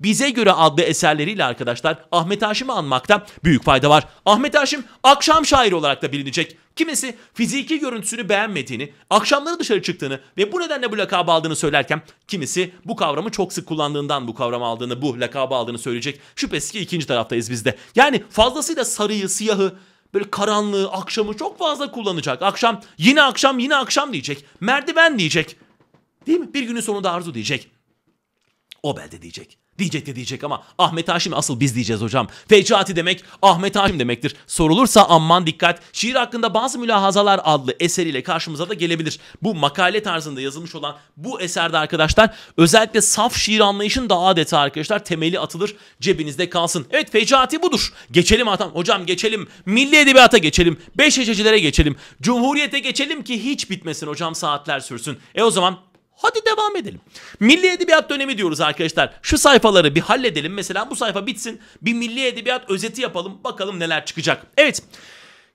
Bize Göre adlı eserleriyle arkadaşlar Ahmet Haşim'i anmakta büyük fayda var. Ahmet Haşim akşam şairi olarak da bilinecek. Kimisi fiziki görüntüsünü beğenmediğini, akşamları dışarı çıktığını ve bu nedenle bu lakabı aldığını söylerken kimisi bu kavramı çok sık kullandığından bu kavramı aldığını, bu lakabı aldığını söyleyecek. Şüphesiz ki ikinci taraftayız bizde. Yani fazlasıyla sarıyı, siyahı, böyle karanlığı, akşamı çok fazla kullanacak. Akşam, yine akşam, yine akşam diyecek. Merdiven diyecek. Değil mi? Bir günün sonunda arzu diyecek. Obel de diyecek. Diyecek de diyecek ama Ahmet Haşim asıl biz diyeceğiz hocam. Feccati demek Ahmet Haşim demektir. Sorulursa amman dikkat. Şiir hakkında bazı mülahazalar adlı eseriyle karşımıza da gelebilir. Bu makale tarzında yazılmış olan bu eserde arkadaşlar özellikle saf şiir anlayışın daha adeta arkadaşlar temeli atılır cebinizde kalsın. Evet feccati budur. Geçelim adam Hocam geçelim. Milli edebiyata geçelim. Beş geçelim. Cumhuriyete geçelim ki hiç bitmesin hocam saatler sürsün. E o zaman Hadi devam edelim. Milli Edebiyat dönemi diyoruz arkadaşlar. Şu sayfaları bir halledelim. Mesela bu sayfa bitsin. Bir Milli Edebiyat özeti yapalım. Bakalım neler çıkacak. Evet.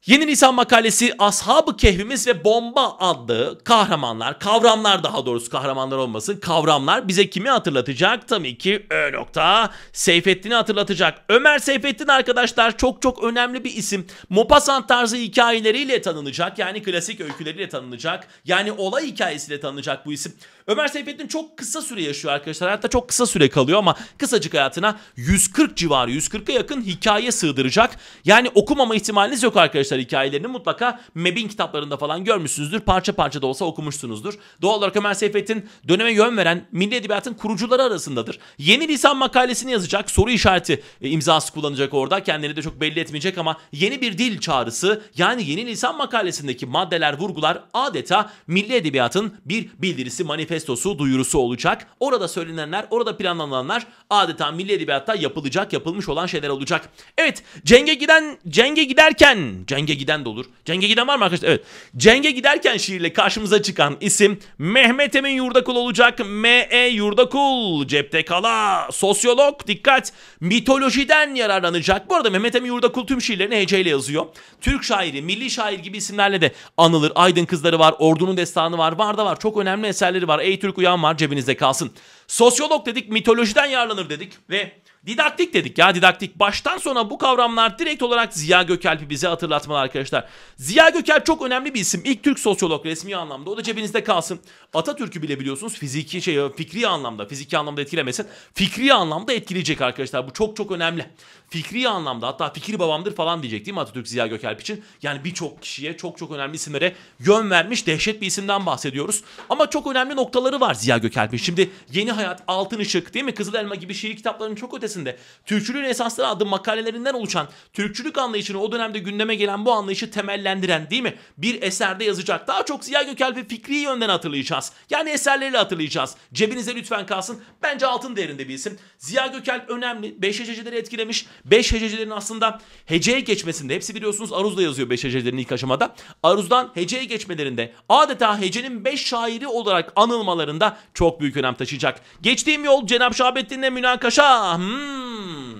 Yeni Nisan makalesi Ashab-ı Kehfimiz ve Bomba adlı kahramanlar, kavramlar daha doğrusu kahramanlar olmasın, kavramlar bize kimi hatırlatacak? Tabii ki Ö nokta Seyfettin'i hatırlatacak. Ömer Seyfettin arkadaşlar çok çok önemli bir isim. Mopassan tarzı hikayeleriyle tanınacak yani klasik öyküleriyle tanınacak yani olay hikayesiyle tanınacak bu isim. Ömer Seyfettin çok kısa süre yaşıyor arkadaşlar. Hatta çok kısa süre kalıyor ama kısacık hayatına 140 civarı 140'a yakın hikaye sığdıracak. Yani okumama ihtimaliniz yok arkadaşlar hikayelerini. Mutlaka MEB'in kitaplarında falan görmüşsünüzdür. Parça parça da olsa okumuşsunuzdur. Doğal olarak Ömer Seyfettin döneme yön veren milli edebiyatın kurucuları arasındadır. Yeni lisan makalesini yazacak. Soru işareti e, imzası kullanacak orada. Kendini de çok belli etmeyecek ama yeni bir dil çağrısı yani yeni lisan makalesindeki maddeler, vurgular adeta milli edebiyatın bir bildirisi manifest manifestosu duyurusu olacak. Orada söylenenler, orada planlananlar adeta milli edebiyatta yapılacak, yapılmış olan şeyler olacak. Evet, cenge giden, cenge giderken, cenge giden de olur. Cenge giden var mı arkadaşlar? Evet. Cenge giderken şiirle karşımıza çıkan isim Mehmet Emin Yurdakul olacak. M.E. Yurdakul, cepte kala, sosyolog, dikkat, mitolojiden yararlanacak. Bu arada Mehmet Emin Yurdakul tüm şiirlerini heceyle yazıyor. Türk şairi, milli şair gibi isimlerle de anılır. Aydın Kızları var, Ordunun Destanı var, var da var. Çok önemli eserleri var. Ey Türk Uyan var, cebinizde kalsın. Sosyolog dedik, mitolojiden yararlanır dedik ve didaktik dedik ya didaktik. Baştan sona bu kavramlar direkt olarak Ziya Gökalp'i bize hatırlatmalı arkadaşlar. Ziya Gökalp çok önemli bir isim. İlk Türk sosyolog resmi anlamda. O da cebinizde kalsın. Atatürk'ü bile biliyorsunuz fiziki şey fikri anlamda, fiziki anlamda etkilemesin. Fikri anlamda etkileyecek arkadaşlar. Bu çok çok önemli fikri anlamda hatta fikir babamdır falan diyecek değil mi Atatürk Ziya Gökalp için? Yani birçok kişiye çok çok önemli isimlere yön vermiş dehşet bir isimden bahsediyoruz. Ama çok önemli noktaları var Ziya Gökalp'in. Şimdi Yeni Hayat, Altın Işık değil mi? Kızıl Elma gibi şiir kitaplarının çok ötesinde Türkçülüğün esasları adı makalelerinden oluşan Türkçülük anlayışını o dönemde gündeme gelen bu anlayışı temellendiren değil mi? Bir eserde yazacak. Daha çok Ziya Gökalp'i fikri yönden hatırlayacağız. Yani eserleriyle hatırlayacağız. Cebinize lütfen kalsın. Bence altın değerinde bir isim. Ziya Gökalp önemli. beş Beşiktaşçıları etkilemiş. 5 hececilerin aslında heceye geçmesinde hepsi biliyorsunuz aruzla yazıyor 5 hecelerin ilk aşamada. Aruzdan heceye geçmelerinde adeta hecenin 5 şairi olarak anılmalarında çok büyük önem taşıyacak. Geçtiğim yol Cenab-ı Şahabettin'le münakaşa. Hmm.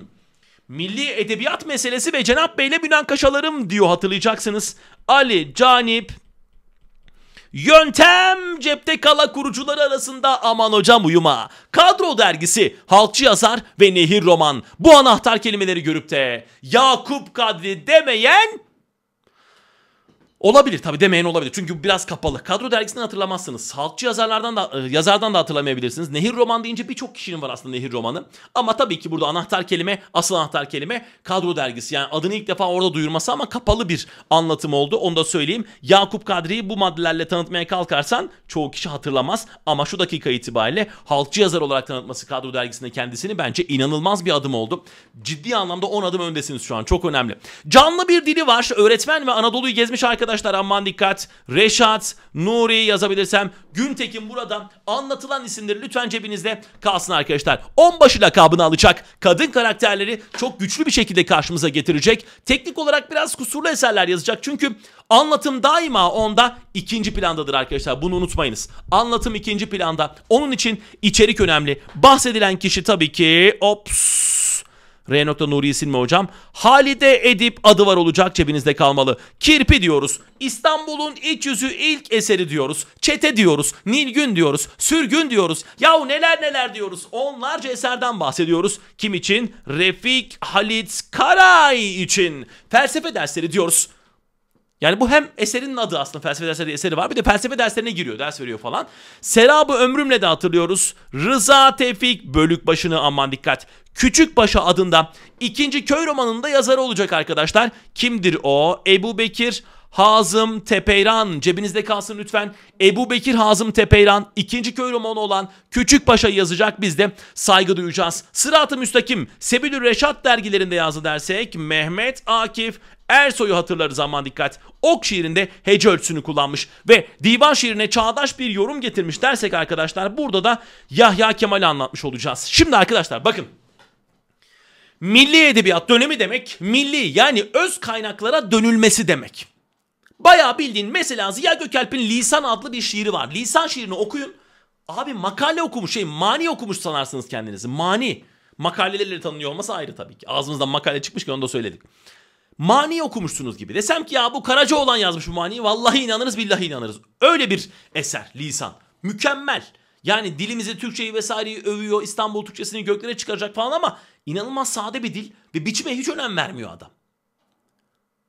Milli edebiyat meselesi ve Cenab Bey'le münakaşalarım diyor hatırlayacaksınız. Ali Canip Yöntem cepte kala kurucuları arasında aman hocam uyuma. Kadro dergisi, halkçı yazar ve nehir roman. Bu anahtar kelimeleri görüp de Yakup Kadri demeyen Olabilir tabi demeyin olabilir. Çünkü biraz kapalı. Kadro dergisinden hatırlamazsınız. Salkçı yazarlardan da e, yazardan da hatırlamayabilirsiniz. Nehir roman deyince birçok kişinin var aslında nehir romanı. Ama tabii ki burada anahtar kelime, asıl anahtar kelime kadro dergisi. Yani adını ilk defa orada duyurması ama kapalı bir anlatım oldu. Onu da söyleyeyim. Yakup Kadri'yi bu maddelerle tanıtmaya kalkarsan çoğu kişi hatırlamaz. Ama şu dakika itibariyle halkçı yazar olarak tanıtması kadro dergisinde kendisini bence inanılmaz bir adım oldu. Ciddi anlamda 10 adım öndesiniz şu an. Çok önemli. Canlı bir dili var. Öğretmen ve Anadolu'yu gezmiş arkadaş arkadaşlar aman dikkat. Reşat, Nuri yazabilirsem Güntekin buradan anlatılan isimleri lütfen cebinizde kalsın arkadaşlar. Onbaşı lakabını alacak. Kadın karakterleri çok güçlü bir şekilde karşımıza getirecek. Teknik olarak biraz kusurlu eserler yazacak. Çünkü anlatım daima onda ikinci plandadır arkadaşlar. Bunu unutmayınız. Anlatım ikinci planda. Onun için içerik önemli. Bahsedilen kişi tabii ki ops R. Nuri silme hocam. Halide Edip adı var olacak cebinizde kalmalı. Kirpi diyoruz. İstanbul'un iç yüzü ilk eseri diyoruz. Çete diyoruz. Nilgün diyoruz. Sürgün diyoruz. Yahu neler neler diyoruz. Onlarca eserden bahsediyoruz. Kim için? Refik Halit Karay için. Felsefe dersleri diyoruz. Yani bu hem eserinin adı aslında felsefe dersleri eseri var. Bir de felsefe derslerine giriyor, ders veriyor falan. Serabı Ömrümle de hatırlıyoruz. Rıza Tevfik başını aman dikkat. Küçükbaşı adında ikinci köy romanında yazarı olacak arkadaşlar. Kimdir o? Ebu Bekir Hazım Tepeyran cebinizde kalsın lütfen. Ebu Bekir Hazım Tepeyran ikinci köy romanı olan Küçük Paşa'yı yazacak biz de saygı duyacağız. Sırat-ı Müstakim Sebilü Reşat dergilerinde yazdı dersek Mehmet Akif Ersoy'u hatırlarız aman dikkat. Ok şiirinde hece ölçüsünü kullanmış ve divan şiirine çağdaş bir yorum getirmiş dersek arkadaşlar burada da Yahya Kemal'i anlatmış olacağız. Şimdi arkadaşlar bakın Milli edebiyat dönemi demek milli yani öz kaynaklara dönülmesi demek. Bayağı bildiğin mesela Ziya Gökalp'in Lisan adlı bir şiiri var. Lisan şiirini okuyun. Abi makale okumuş şey mani okumuş sanarsınız kendinizi. Mani. Makalelerle tanınıyor olması ayrı tabii ki. Ağzımızdan makale çıkmış ki onu da söyledik. Mani okumuşsunuz gibi. Desem ki ya bu Karaca olan yazmış bu maniyi. Vallahi inanırız billahi inanırız. Öyle bir eser lisan. Mükemmel. Yani dilimizi Türkçeyi vesaireyi övüyor. İstanbul Türkçesini göklere çıkaracak falan ama inanılmaz sade bir dil ve biçime hiç önem vermiyor adam.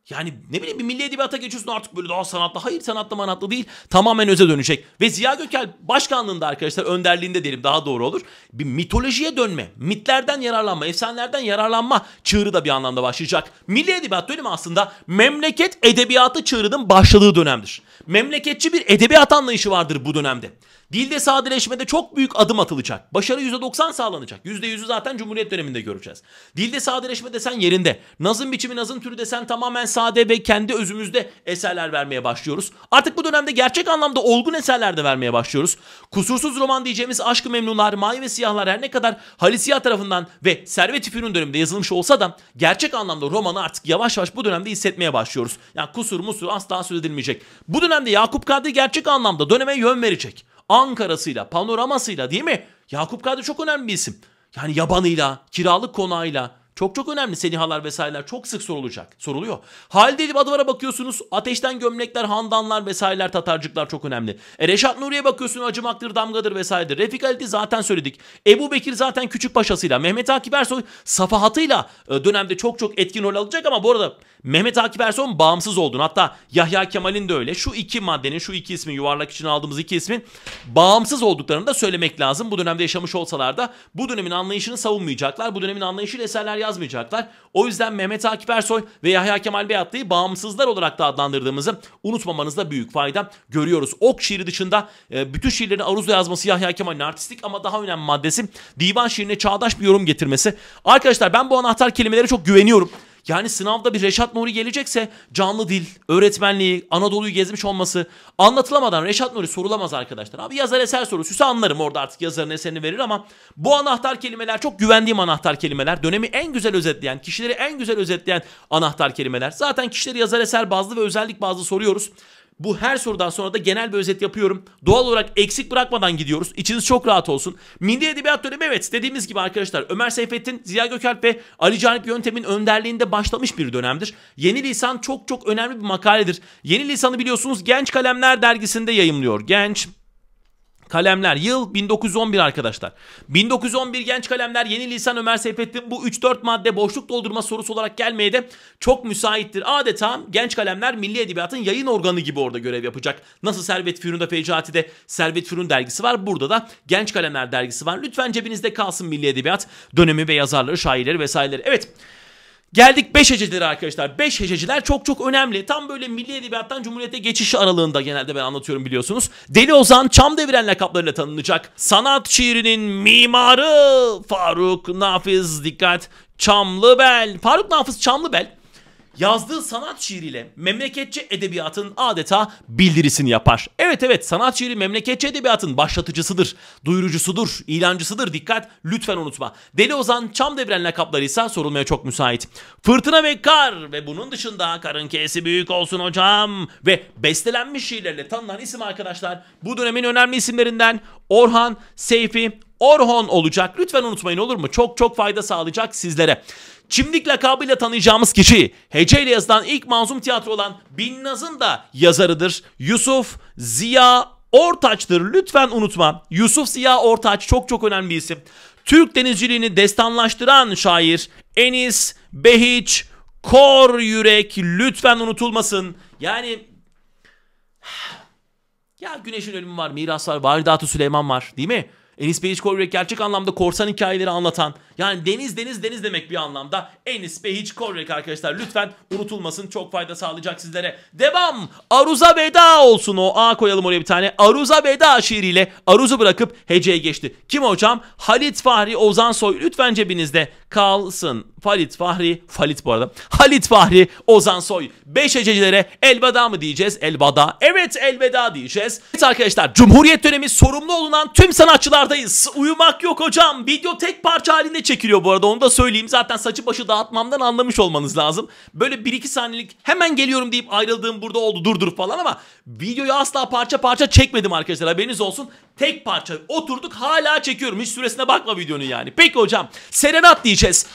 Yani ne bileyim bir milli edebiyata geçiyorsun artık böyle daha sanatlı. Hayır sanatlı manatlı değil. Tamamen öze dönecek. Ve Ziya Gökel başkanlığında arkadaşlar önderliğinde derim daha doğru olur. Bir mitolojiye dönme. Mitlerden yararlanma. Efsanelerden yararlanma çığırı da bir anlamda başlayacak. Milli edebiyat dönemi aslında memleket edebiyatı çığırının başladığı dönemdir. Memleketçi bir edebiyat anlayışı vardır bu dönemde. Dilde sadeleşmede çok büyük adım atılacak. Başarı %90 sağlanacak. %100'ü zaten Cumhuriyet döneminde göreceğiz. Dilde sadeleşme desen yerinde. Nazım biçimi, nazım türü desen tamamen sade ve kendi özümüzde eserler vermeye başlıyoruz. Artık bu dönemde gerçek anlamda olgun eserler de vermeye başlıyoruz. Kusursuz roman diyeceğimiz Aşkı Memnunlar, Mavi ve Siyahlar her ne kadar Halis Siyah tarafından ve Servet İpünün döneminde yazılmış olsa da gerçek anlamda romanı artık yavaş yavaş bu dönemde hissetmeye başlıyoruz. Yani kusur musur asla söz edilmeyecek. Bu dönemde Yakup Kadri gerçek anlamda döneme yön verecek. Ankara'sıyla, panoramasıyla değil mi? Yakup Kadri çok önemli bir isim. Yani yabanıyla, kiralık konağıyla, çok çok önemli senihalar vesaireler çok sık sorulacak. Soruluyor. Halide Edip Adıvar'a bakıyorsunuz. Ateşten gömlekler, handanlar vesaireler, tatarcıklar çok önemli. E Reşat Nuri'ye bakıyorsunuz acımaktır, damgadır vesairedir. Refik Halit'i zaten söyledik. Ebu Bekir zaten küçük paşasıyla, Mehmet Akif Ersoy safahatıyla e, dönemde çok çok etkin rol alacak ama bu arada Mehmet Akif Ersoy'un bağımsız olduğunu hatta Yahya Kemal'in de öyle şu iki maddenin şu iki ismin yuvarlak için aldığımız iki ismin bağımsız olduklarını da söylemek lazım. Bu dönemde yaşamış olsalar da bu dönemin anlayışını savunmayacaklar. Bu dönemin anlayışıyla eserler yazmayacaklar. O yüzden Mehmet Akif Ersoy ve Yahya Kemal Beyatlı'yı bağımsızlar olarak da adlandırdığımızı unutmamanızda büyük fayda görüyoruz. Ok şiiri dışında e, bütün şiirlerini Aruz'da yazması Yahya Kemal'in artistik ama daha önemli maddesi divan şiirine çağdaş bir yorum getirmesi. Arkadaşlar ben bu anahtar kelimelere çok güveniyorum. Yani sınavda bir Reşat Nuri gelecekse canlı dil, öğretmenliği, Anadolu'yu gezmiş olması anlatılamadan Reşat Nuri sorulamaz arkadaşlar. Abi yazar eser sorusuysa anlarım orada artık yazarın eserini verir ama bu anahtar kelimeler çok güvendiğim anahtar kelimeler. Dönemi en güzel özetleyen, kişileri en güzel özetleyen anahtar kelimeler. Zaten kişileri yazar eser bazlı ve özellik bazlı soruyoruz. Bu her sorudan sonra da genel bir özet yapıyorum. Doğal olarak eksik bırakmadan gidiyoruz. İçiniz çok rahat olsun. Milli Edebiyat Dönemi evet dediğimiz gibi arkadaşlar Ömer Seyfettin, Ziya Gökalp ve Ali Canip Yöntem'in önderliğinde başlamış bir dönemdir. Yeni Lisan çok çok önemli bir makaledir. Yeni Lisan'ı biliyorsunuz Genç Kalemler dergisinde yayımlıyor. Genç Kalemler yıl 1911 arkadaşlar. 1911 Genç Kalemler Yeni Lisan Ömer Seyfettin bu 3-4 madde boşluk doldurma sorusu olarak gelmeye de çok müsaittir. Adeta Genç Kalemler Milli Edebiyat'ın yayın organı gibi orada görev yapacak. Nasıl Servet Fünun'da Fecati'de Servet Fünun dergisi var. Burada da Genç Kalemler dergisi var. Lütfen cebinizde kalsın Milli Edebiyat dönemi ve yazarları, şairleri vesaireleri. Evet Geldik 5 hececilere arkadaşlar. 5 hececiler çok çok önemli. Tam böyle milli edebiyattan cumhuriyete geçiş aralığında genelde ben anlatıyorum biliyorsunuz. Deli Ozan çam deviren lakaplarıyla tanınacak. Sanat şiirinin mimarı Faruk Nafiz dikkat Çamlıbel. Faruk Nafiz Çamlıbel yazdığı sanat şiiriyle memleketçi edebiyatın adeta bildirisini yapar. Evet evet sanat şiiri memleketçi edebiyatın başlatıcısıdır, duyurucusudur, ilancısıdır. Dikkat lütfen unutma. Deli Ozan Çam Devren lakapları ise sorulmaya çok müsait. Fırtına ve kar ve bunun dışında karın kesi büyük olsun hocam ve bestelenmiş şiirlerle tanınan isim arkadaşlar bu dönemin önemli isimlerinden Orhan Seyfi Orhon olacak. Lütfen unutmayın olur mu? Çok çok fayda sağlayacak sizlere. Çimdik lakabıyla tanıyacağımız kişi heceyle yazılan ilk manzum tiyatro olan Binnaz'ın da yazarıdır. Yusuf Ziya Ortaç'tır. Lütfen unutma. Yusuf Ziya Ortaç çok çok önemli bir isim. Türk denizciliğini destanlaştıran şair Enis Behiç Kor Yürek lütfen unutulmasın. Yani [sighs] ya Güneş'in ölümü var, miras var, varidat Süleyman var değil mi? Enis Behiç Kor Yürek gerçek anlamda korsan hikayeleri anlatan yani deniz deniz deniz demek bir anlamda. Enis Bey hiç Korek arkadaşlar lütfen unutulmasın. Çok fayda sağlayacak sizlere. Devam. Aruza veda olsun o. A koyalım oraya bir tane. Aruza veda şiiriyle Aruz'u bırakıp heceye geçti. Kim hocam? Halit Fahri Ozan Soy. Lütfen cebinizde kalsın. Falit Fahri, Falit bu arada. Halit Fahri, Ozan Soy. beş hececilere elveda mı diyeceğiz? Elveda. Evet elveda diyeceğiz. Evet arkadaşlar Cumhuriyet dönemi sorumlu olunan tüm sanatçılardayız. Uyumak yok hocam. Video tek parça halinde çekiliyor bu arada onu da söyleyeyim. Zaten saçı başı dağıtmamdan anlamış olmanız lazım. Böyle 1-2 saniyelik hemen geliyorum deyip ayrıldığım burada oldu durdurup falan ama videoyu asla parça parça çekmedim arkadaşlar haberiniz olsun. Tek parça oturduk hala çekiyorum. Hiç süresine bakma videonun yani. Peki hocam Serenat diyeceğiz.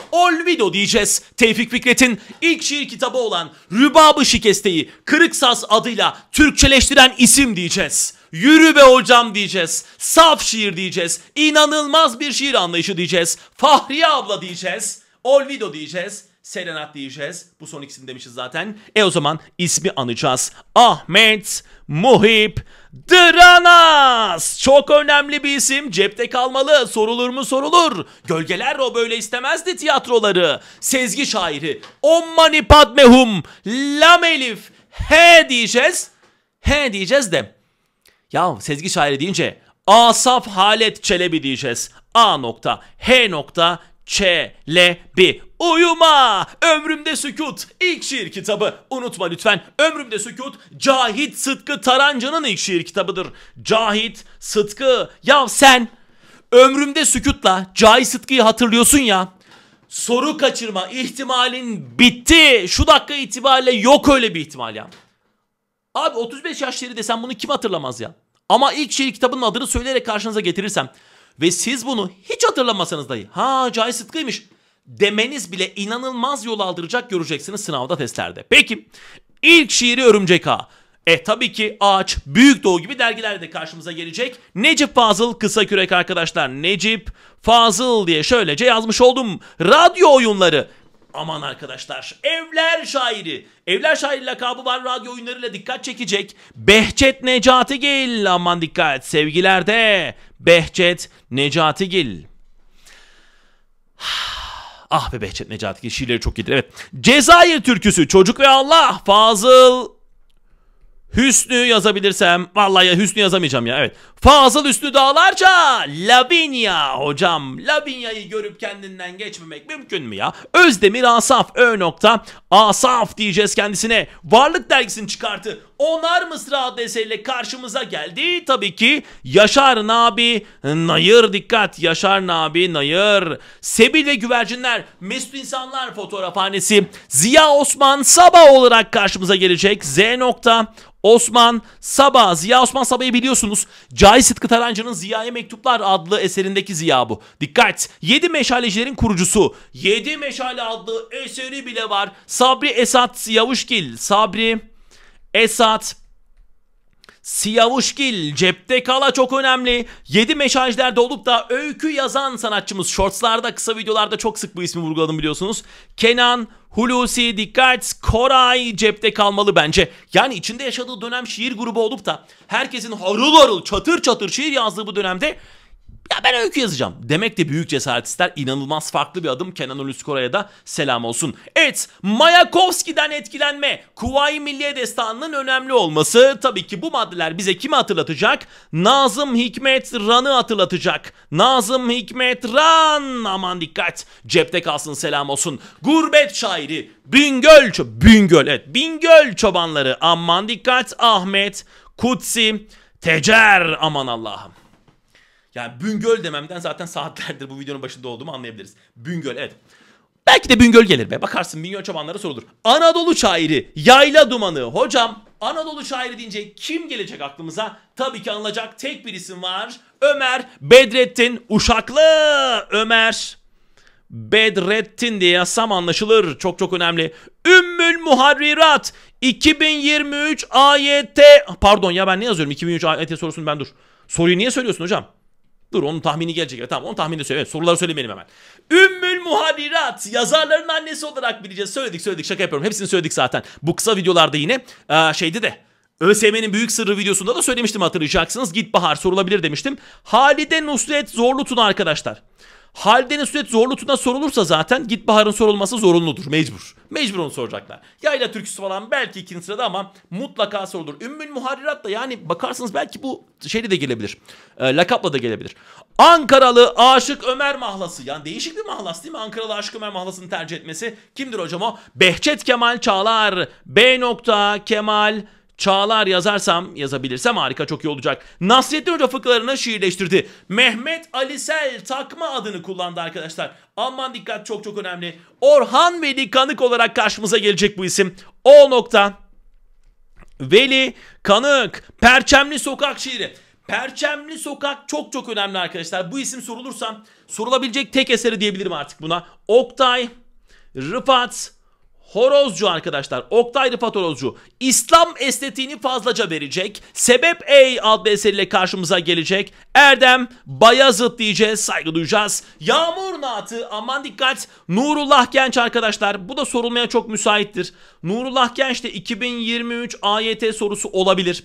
video diyeceğiz. Tevfik Fikret'in ilk şiir kitabı olan Rübabı Şikeste'yi Kırık Saz adıyla Türkçeleştiren isim diyeceğiz. Yürü be hocam diyeceğiz. Saf şiir diyeceğiz. İnanılmaz bir şiir anlayışı diyeceğiz. Fahriye abla diyeceğiz. Olvido diyeceğiz. Serenat diyeceğiz. Bu son ikisini demişiz zaten. E o zaman ismi anacağız. Ahmet Muhip Dranas. Çok önemli bir isim. Cepte kalmalı. Sorulur mu sorulur. Gölgeler o böyle istemezdi tiyatroları. Sezgi şairi. Ommani padmehum. Lam elif. He diyeceğiz. He diyeceğiz de ya sezgi şairi deyince Asaf Halet Çelebi diyeceğiz. A nokta, H nokta, Ç, Uyuma! Ömrümde Sükut ilk şiir kitabı. Unutma lütfen. Ömrümde Sükut Cahit Sıtkı Tarancı'nın ilk şiir kitabıdır. Cahit Sıtkı. Ya sen Ömrümde Sükut'la Cahit Sıtkı'yı hatırlıyorsun ya. Soru kaçırma ihtimalin bitti. Şu dakika itibariyle yok öyle bir ihtimal ya. Abi 35 yaş şiiri desem bunu kim hatırlamaz ya? Ama ilk şiir kitabının adını söyleyerek karşınıza getirirsem ve siz bunu hiç hatırlamasanız dahi ha Cahit Sıtkı'ymış demeniz bile inanılmaz yol aldıracak göreceksiniz sınavda testlerde. Peki ilk şiiri Örümcek Ağa. E tabii ki Ağaç Büyük Doğu gibi dergilerde karşımıza gelecek. Necip Fazıl kısa kürek arkadaşlar. Necip Fazıl diye şöylece yazmış oldum. Radyo oyunları Aman arkadaşlar evler şairi. Evler şairi lakabı var radyo oyunlarıyla dikkat çekecek. Behçet Necatigil aman dikkat sevgilerde. Behçet Necatigil. [sighs] Ah be Behçet Necatigil şiirleri çok iyidir evet. Cezayir türküsü çocuk ve Allah Fazıl Hüsnü yazabilirsem vallahi Hüsnü yazamayacağım ya evet. Fazıl Hüsnü Dağlarca Lavinia hocam Lavinia'yı görüp kendinden geçmemek mümkün mü ya? Özdemir Asaf Ö nokta Asaf diyeceğiz kendisine. Varlık dergisini çıkartı. Onar Mısra adlı karşımıza geldi. Tabii ki Yaşar Nabi Nayır dikkat Yaşar Nabi Nayır. Sebil ve Güvercinler Mesut insanlar fotoğrafhanesi Ziya Osman Sabah olarak karşımıza gelecek. Z nokta Osman Sabah. Ziya Osman Sabah'ı biliyorsunuz. Cahit Sıtkı Tarancı'nın Ziya'ya Mektuplar adlı eserindeki Ziya bu. Dikkat! Yedi Meşalecilerin kurucusu. Yedi Meşale adlı eseri bile var. Sabri Esat Yavuşgil. Sabri Esat, Siyavuşgil cepte kala çok önemli. 7 meşajlerde olup da öykü yazan sanatçımız. Shortslarda kısa videolarda çok sık bu ismi vurguladım biliyorsunuz. Kenan, Hulusi, Dikkat, Koray cepte kalmalı bence. Yani içinde yaşadığı dönem şiir grubu olup da herkesin harıl harıl çatır çatır şiir yazdığı bu dönemde ya ben öykü yazacağım demek de büyük cesaret ister. İnanılmaz farklı bir adım Kenan Uluskora'ya da selam olsun. Evet Mayakovski'den etkilenme Kuvayi Milliye Destanı'nın önemli olması tabii ki bu maddeler bize kimi hatırlatacak? Nazım Hikmet Ran'ı hatırlatacak. Nazım Hikmet Ran aman dikkat cepte kalsın selam olsun. Gurbet şairi Bingöl, Bingöl evet Bingöl çobanları aman dikkat Ahmet Kutsi Tecer aman Allah'ım. Yani Büngöl dememden zaten saatlerdir bu videonun başında olduğumu anlayabiliriz. Büngöl evet. Belki de Bingöl gelir be. Bakarsın Bingöl çobanlara sorulur. Anadolu şairi, yayla dumanı. Hocam Anadolu şairi deyince kim gelecek aklımıza? Tabii ki anılacak tek bir isim var. Ömer Bedrettin Uşaklı. Ömer Bedrettin diye yazsam anlaşılır. Çok çok önemli. Ümmül Muharrirat 2023 AYT pardon ya ben ne yazıyorum 2023 AYT sorusunu ben dur. Soruyu niye söylüyorsun hocam? Dur onun tahmini gelecek. Evet, tamam onun tahmini söyle. Evet, soruları söylemeyelim hemen. Ümmül Muharirat yazarların annesi olarak bileceğiz. Söyledik söyledik şaka yapıyorum. Hepsini söyledik zaten. Bu kısa videolarda yine e, şeydi de ÖSYM'nin büyük sırrı videosunda da söylemiştim hatırlayacaksınız. Git Bahar sorulabilir demiştim. Halide Nusret Zorlutun arkadaşlar. Haldenin sürekli zorlutuna sorulursa zaten git Bahar'ın sorulması zorunludur. Mecbur. Mecbur onu soracaklar. Yayla türküsü falan belki ikinci sırada ama mutlaka sorulur. Ümmül Muharrirat da yani bakarsınız belki bu şeyle de gelebilir. E, lakapla da gelebilir. Ankaralı Aşık Ömer Mahlası. Yani değişik bir mahlas değil mi? Ankaralı Aşık Ömer Mahlası'nı tercih etmesi. Kimdir hocam o? Behçet Kemal Çağlar. B. Kemal Çağlar yazarsam, yazabilirsem harika çok iyi olacak. Nasrettin Hoca fıkralarını şiirleştirdi. Mehmet Alisel takma adını kullandı arkadaşlar. Aman dikkat çok çok önemli. Orhan Veli Kanık olarak karşımıza gelecek bu isim. O nokta. Veli Kanık. Perçemli Sokak şiiri. Perçemli Sokak çok çok önemli arkadaşlar. Bu isim sorulursa sorulabilecek tek eseri diyebilirim artık buna. Oktay, Rıfat, Horozcu arkadaşlar. Oktay Rıfat Horozcu. İslam estetiğini fazlaca verecek. Sebep Ey adlı eseriyle karşımıza gelecek. Erdem Bayazıt diyeceğiz. Saygı duyacağız. Yağmur Naatı. Aman dikkat. Nurullah Genç arkadaşlar. Bu da sorulmaya çok müsaittir. Nurullah Genç de 2023 AYT sorusu olabilir.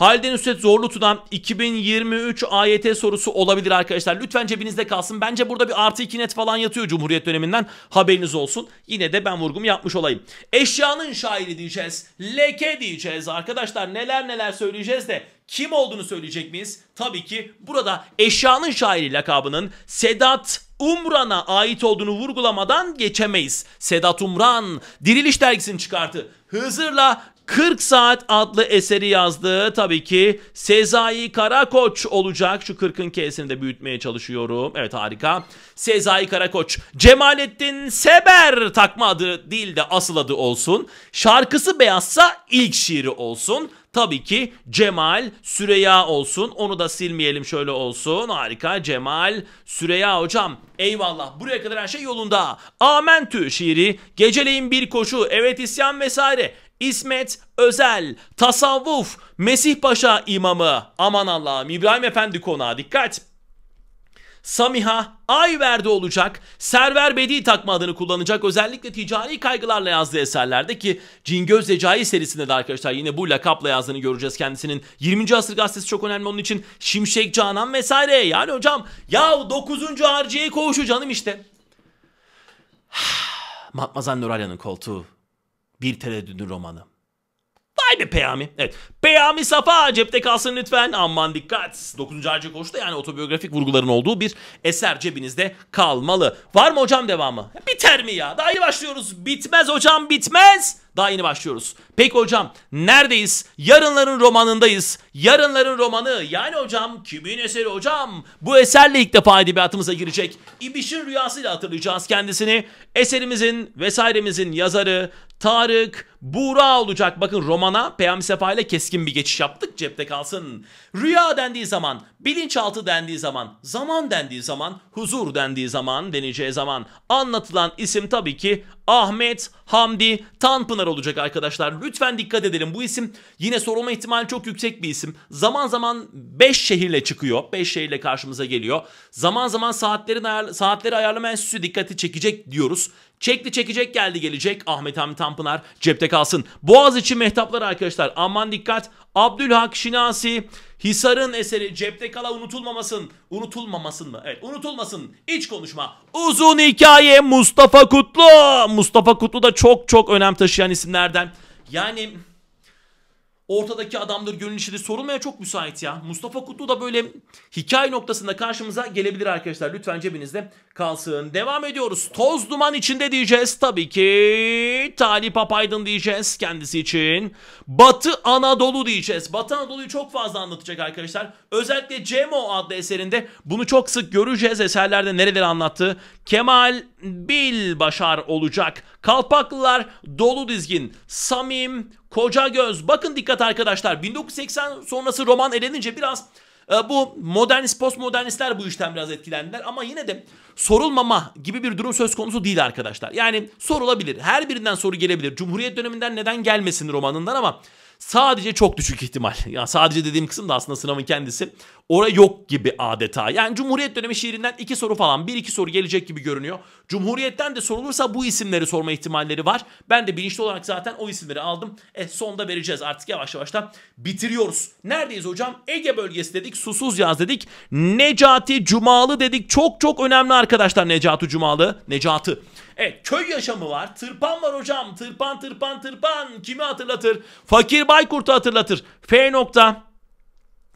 Halden Üstet zorlu 2023 AYT sorusu olabilir arkadaşlar. Lütfen cebinizde kalsın. Bence burada bir artı 2 net falan yatıyor Cumhuriyet döneminden. Haberiniz olsun. Yine de ben vurgumu yapmış olayım. Eşyanın şairi diyeceğiz. Leke diyeceğiz arkadaşlar. Neler neler söyleyeceğiz de kim olduğunu söyleyecek miyiz? Tabii ki burada eşyanın şairi lakabının Sedat Umran'a ait olduğunu vurgulamadan geçemeyiz. Sedat Umran, Diriliş dergisini çıkarttı Hızır'la 40 Saat adlı eseri yazdığı tabii ki Sezai Karakoç olacak. Şu 40'ın K'sini de büyütmeye çalışıyorum. Evet harika. Sezai Karakoç. Cemalettin Seber takma adı değil de asıl adı olsun. Şarkısı beyazsa ilk şiiri olsun. Tabii ki Cemal Süreya olsun. Onu da silmeyelim şöyle olsun. Harika Cemal Süreya hocam. Eyvallah buraya kadar her şey yolunda. Amentü şiiri, geceleyin bir koşu, evet isyan vesaire. İsmet Özel, tasavvuf, Mesih Paşa imamı. Aman Allah'ım İbrahim Efendi konağı dikkat. Samiha Ayverdi olacak. Server Bedi takma adını kullanacak. Özellikle ticari kaygılarla yazdığı eserlerde ki Cingöz Recai serisinde de arkadaşlar yine bu lakapla yazdığını göreceğiz kendisinin. 20. asır gazetesi çok önemli onun için. Şimşek Canan vesaire. Yani hocam ya 9. harciye koğuşu canım işte. [sighs] Matmazel Nuralya'nın koltuğu. Bir Tereddüdün Romanı. Vay be Peyami. Evet. Peyami Safa cepte kalsın lütfen. Aman dikkat. 9. Harcı Koş'ta yani otobiyografik vurguların olduğu bir eser cebinizde kalmalı. Var mı hocam devamı? Biter mi ya? Daha yeni başlıyoruz. Bitmez hocam bitmez. Daha yeni başlıyoruz. Peki hocam neredeyiz? Yarınların romanındayız. Yarınların romanı yani hocam kimin eseri hocam? Bu eserle ilk defa edebiyatımıza girecek. İbiş'in rüyasıyla hatırlayacağız kendisini. Eserimizin vesairemizin yazarı Tarık Buğra olacak. Bakın romana Peyami Sefa ile keskin bir geçiş yaptık cepte kalsın. Rüya dendiği zaman, bilinçaltı dendiği zaman, zaman dendiği zaman, huzur dendiği zaman, deneceği zaman anlatılan isim tabii ki Ahmet Hamdi Tanpınar olacak arkadaşlar. Lütfen dikkat edelim. Bu isim yine sorulma ihtimali çok yüksek bir isim. Zaman zaman 5 şehirle çıkıyor. 5 şehirle karşımıza geliyor. Zaman zaman saatlerin ayar saatleri ayarlama enstitüsü dikkati çekecek diyoruz. Çekli çekecek geldi gelecek. Ahmet Hamit Tanpınar cepte kalsın. Boğaz için mehtaplar arkadaşlar. Aman dikkat. Abdülhak Şinasi Hisar'ın eseri cepte kala unutulmamasın. Unutulmamasın mı? Evet unutulmasın. İç konuşma. Uzun hikaye Mustafa Kutlu. Mustafa Kutlu da çok çok önem taşıyan isimlerden. Yani ortadaki adamdır gönül işidir sorulmaya çok müsait ya. Mustafa Kutlu da böyle hikaye noktasında karşımıza gelebilir arkadaşlar. Lütfen cebinizde kalsın. Devam ediyoruz. Toz duman içinde diyeceğiz tabii ki. Talip Apaydın diyeceğiz kendisi için. Batı Anadolu diyeceğiz. Batı Anadolu'yu çok fazla anlatacak arkadaşlar. Özellikle Cemo adlı eserinde bunu çok sık göreceğiz. Eserlerde nereleri anlattı? Kemal Bil Başar olacak. Kalpaklılar dolu dizgin. Samim Koca Göz. Bakın dikkat arkadaşlar. 1980 sonrası roman elenince biraz e, bu modernist postmodernistler bu işten biraz etkilendiler ama yine de sorulmama gibi bir durum söz konusu değil arkadaşlar. Yani sorulabilir. Her birinden soru gelebilir. Cumhuriyet döneminden neden gelmesin romanından ama sadece çok düşük ihtimal. Ya yani sadece dediğim kısım da aslında sınavın kendisi ora yok gibi adeta. Yani Cumhuriyet dönemi şiirinden iki soru falan bir iki soru gelecek gibi görünüyor. Cumhuriyetten de sorulursa bu isimleri sorma ihtimalleri var. Ben de bilinçli olarak zaten o isimleri aldım. E sonda vereceğiz artık yavaş yavaş da bitiriyoruz. Neredeyiz hocam? Ege bölgesi dedik. Susuz yaz dedik. Necati Cumalı dedik. Çok çok önemli arkadaşlar Necati Cumalı. Necati. Evet köy yaşamı var. Tırpan var hocam. Tırpan tırpan tırpan. Kimi hatırlatır? Fakir Baykurt'u hatırlatır. F nokta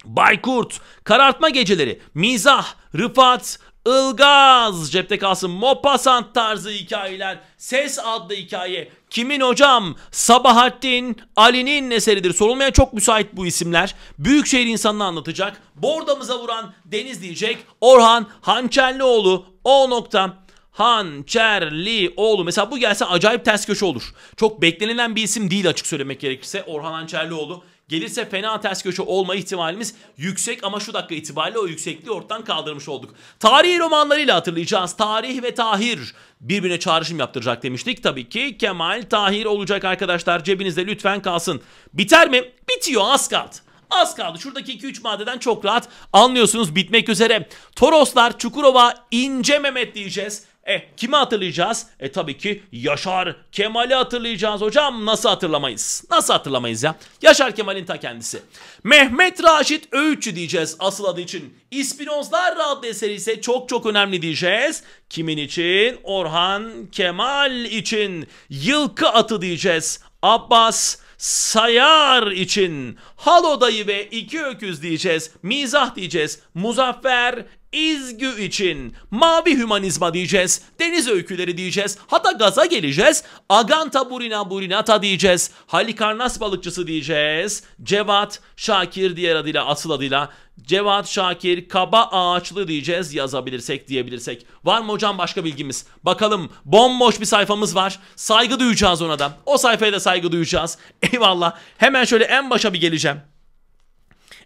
Baykurt, Karartma Geceleri, Mizah, Rıfat, Ilgaz, Cepte Kalsın, Mopasant tarzı hikayeler, Ses adlı hikaye, Kimin Hocam, Sabahattin, Ali'nin eseridir. Sorulmaya çok müsait bu isimler. Büyükşehir insanını anlatacak. Bordamıza vuran Deniz diyecek. Orhan Hançerlioğlu, o nokta. Hançerlioğlu. Mesela bu gelse acayip ters köşe olur. Çok beklenilen bir isim değil açık söylemek gerekirse. Orhan Hançerlioğlu. Gelirse fena ters köşe olma ihtimalimiz yüksek ama şu dakika itibariyle o yüksekliği ortadan kaldırmış olduk. Tarihi romanlarıyla hatırlayacağız. Tarih ve Tahir birbirine çağrışım yaptıracak demiştik. Tabii ki Kemal Tahir olacak arkadaşlar. Cebinizde lütfen kalsın. Biter mi? Bitiyor az kaldı. Az kaldı. Şuradaki 2-3 maddeden çok rahat anlıyorsunuz bitmek üzere. Toroslar, Çukurova, İnce Mehmet diyeceğiz. E kimi hatırlayacağız? E tabii ki Yaşar Kemal'i hatırlayacağız hocam. Nasıl hatırlamayız? Nasıl hatırlamayız ya? Yaşar Kemal'in ta kendisi. Mehmet Raşit Öğütçü diyeceğiz asıl adı için. İspinozlar adlı eseri ise çok çok önemli diyeceğiz. Kimin için? Orhan Kemal için. Yılkı atı diyeceğiz. Abbas Sayar için Halodayı ve iki öküz diyeceğiz, mizah diyeceğiz, Muzaffer İzgü için mavi hümanizma diyeceğiz, deniz öyküleri diyeceğiz, hatta gaza geleceğiz, aganta burina burinata diyeceğiz, halikarnas balıkçısı diyeceğiz, Cevat Şakir diğer adıyla asıl adıyla Cevat Şakir kaba ağaçlı diyeceğiz yazabilirsek diyebilirsek. Var mı hocam başka bilgimiz? Bakalım bomboş bir sayfamız var. Saygı duyacağız ona da. O sayfaya da saygı duyacağız. Eyvallah. Hemen şöyle en başa bir geleceğim.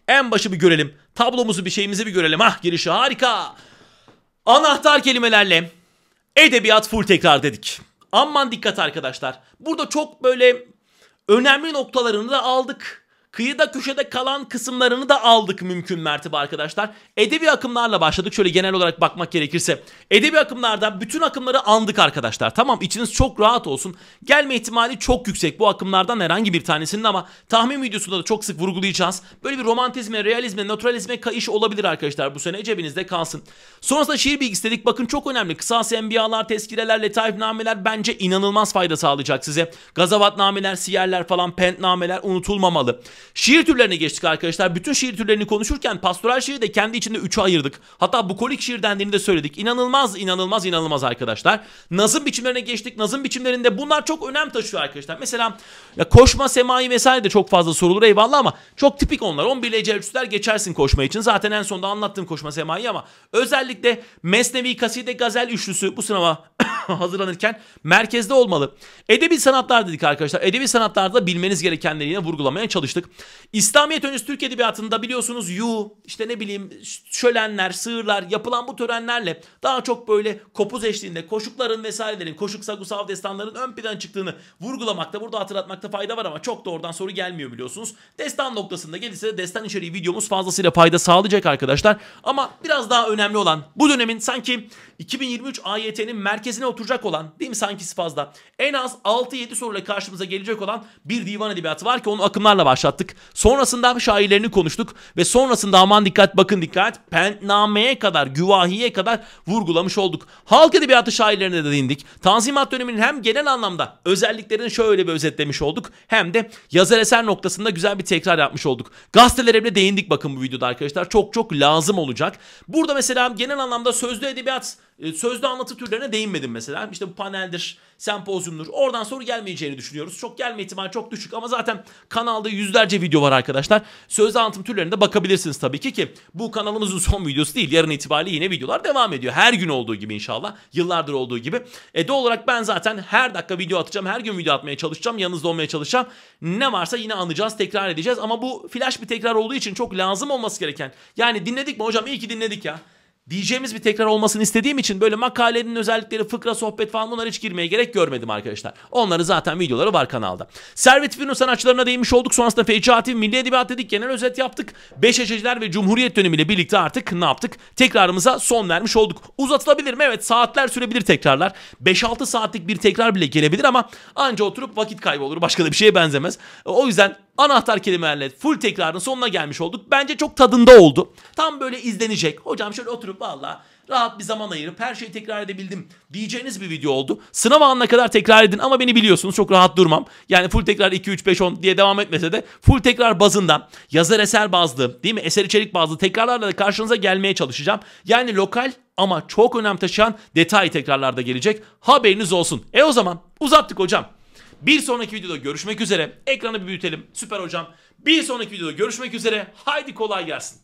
En başı bir görelim. Tablomuzu bir şeyimizi bir görelim. Ah girişi harika. Anahtar kelimelerle edebiyat full tekrar dedik. Aman dikkat arkadaşlar. Burada çok böyle önemli noktalarını da aldık. Kıyıda köşede kalan kısımlarını da aldık mümkün mertebe arkadaşlar. Edebi akımlarla başladık. Şöyle genel olarak bakmak gerekirse. Edebi akımlarda bütün akımları andık arkadaşlar. Tamam içiniz çok rahat olsun. Gelme ihtimali çok yüksek bu akımlardan herhangi bir tanesinin ama tahmin videosunda da çok sık vurgulayacağız. Böyle bir romantizme, realizme, naturalizme kayış olabilir arkadaşlar bu sene. Cebinizde kalsın. Sonrasında şiir bilgisi dedik. Bakın çok önemli. Kısas enbiyalar, teskireler, letaifnameler bence inanılmaz fayda sağlayacak size. Gazavatnameler, siyerler falan, pentnameler unutulmamalı. Şiir türlerine geçtik arkadaşlar. Bütün şiir türlerini konuşurken pastoral şiiri de kendi içinde 3'e ayırdık. Hatta bu bukolik şiir dendiğini de söyledik. İnanılmaz, inanılmaz, inanılmaz arkadaşlar. Nazım biçimlerine geçtik. Nazım biçimlerinde bunlar çok önem taşıyor arkadaşlar. Mesela ya koşma, semai vesaire de çok fazla sorulur eyvallah ama çok tipik onlar. 11 lece ölçüler geçersin koşma için. Zaten en sonda anlattım koşma semai ama özellikle Mesnevi Kaside Gazel üçlüsü bu sınava [laughs] hazırlanırken merkezde olmalı. Edebi sanatlar dedik arkadaşlar. Edebi sanatlarda bilmeniz gerekenleri yine vurgulamaya çalıştık. İslamiyet öncesi Türk Edebiyatı'nda biliyorsunuz yu, işte ne bileyim şölenler, sığırlar yapılan bu törenlerle daha çok böyle kopuz eşliğinde koşukların vesairelerin, koşuk sagusav destanların ön plan çıktığını vurgulamakta, burada hatırlatmakta fayda var ama çok da oradan soru gelmiyor biliyorsunuz. Destan noktasında gelirse de destan içeriği videomuz fazlasıyla fayda sağlayacak arkadaşlar. Ama biraz daha önemli olan bu dönemin sanki 2023 AYT'nin merkezine oturacak olan değil mi sanki fazla en az 6-7 soruyla karşımıza gelecek olan bir divan edebiyatı var ki onu akımlarla başlattık. Sonrasında şairlerini konuştuk ve sonrasında aman dikkat bakın dikkat pentnameye kadar güvahiye kadar vurgulamış olduk. Halk edebiyatı şairlerine de değindik. Tanzimat döneminin hem genel anlamda özelliklerini şöyle bir özetlemiş olduk hem de yazar eser noktasında güzel bir tekrar yapmış olduk. Gazetelere bile değindik bakın bu videoda arkadaşlar. Çok çok lazım olacak. Burada mesela genel anlamda sözlü edebiyat ee, sözlü anlatı türlerine değinmedim mesela. İşte bu paneldir, sempozyumdur. Oradan soru gelmeyeceğini düşünüyoruz. Çok gelme ihtimali çok düşük ama zaten kanalda yüzlerce video var arkadaşlar. Sözlü anlatım türlerine bakabilirsiniz tabii ki ki bu kanalımızın son videosu değil. Yarın itibariyle yine videolar devam ediyor. Her gün olduğu gibi inşallah. Yıllardır olduğu gibi. E doğal olarak ben zaten her dakika video atacağım. Her gün video atmaya çalışacağım. Yanınızda olmaya çalışacağım. Ne varsa yine anlayacağız, tekrar edeceğiz. Ama bu flash bir tekrar olduğu için çok lazım olması gereken. Yani dinledik mi hocam? İyi ki dinledik ya diyeceğimiz bir tekrar olmasını istediğim için böyle makalenin özellikleri, fıkra, sohbet falan bunlara hiç girmeye gerek görmedim arkadaşlar. Onları zaten videoları var kanalda. Servet Fünun sanatçılarına değinmiş olduk. Sonrasında Fecati, Milli Edebiyat dedik. Genel özet yaptık. Beş Beşeceler ve Cumhuriyet dönemiyle birlikte artık ne yaptık? Tekrarımıza son vermiş olduk. Uzatılabilir mi? Evet saatler sürebilir tekrarlar. 5-6 saatlik bir tekrar bile gelebilir ama anca oturup vakit kaybı olur. Başka da bir şeye benzemez. O yüzden anahtar kelimelerle full tekrarın sonuna gelmiş olduk. Bence çok tadında oldu. Tam böyle izlenecek. Hocam şöyle oturup valla rahat bir zaman ayırıp her şeyi tekrar edebildim diyeceğiniz bir video oldu. Sınav anına kadar tekrar edin ama beni biliyorsunuz çok rahat durmam. Yani full tekrar 2, 3, 5, 10 diye devam etmese de full tekrar bazından yazar eser bazlı değil mi eser içerik bazlı tekrarlarla da karşınıza gelmeye çalışacağım. Yani lokal ama çok önem taşıyan detay tekrarlarda gelecek. Haberiniz olsun. E o zaman uzattık hocam. Bir sonraki videoda görüşmek üzere. Ekranı bir büyütelim. Süper hocam. Bir sonraki videoda görüşmek üzere. Haydi kolay gelsin.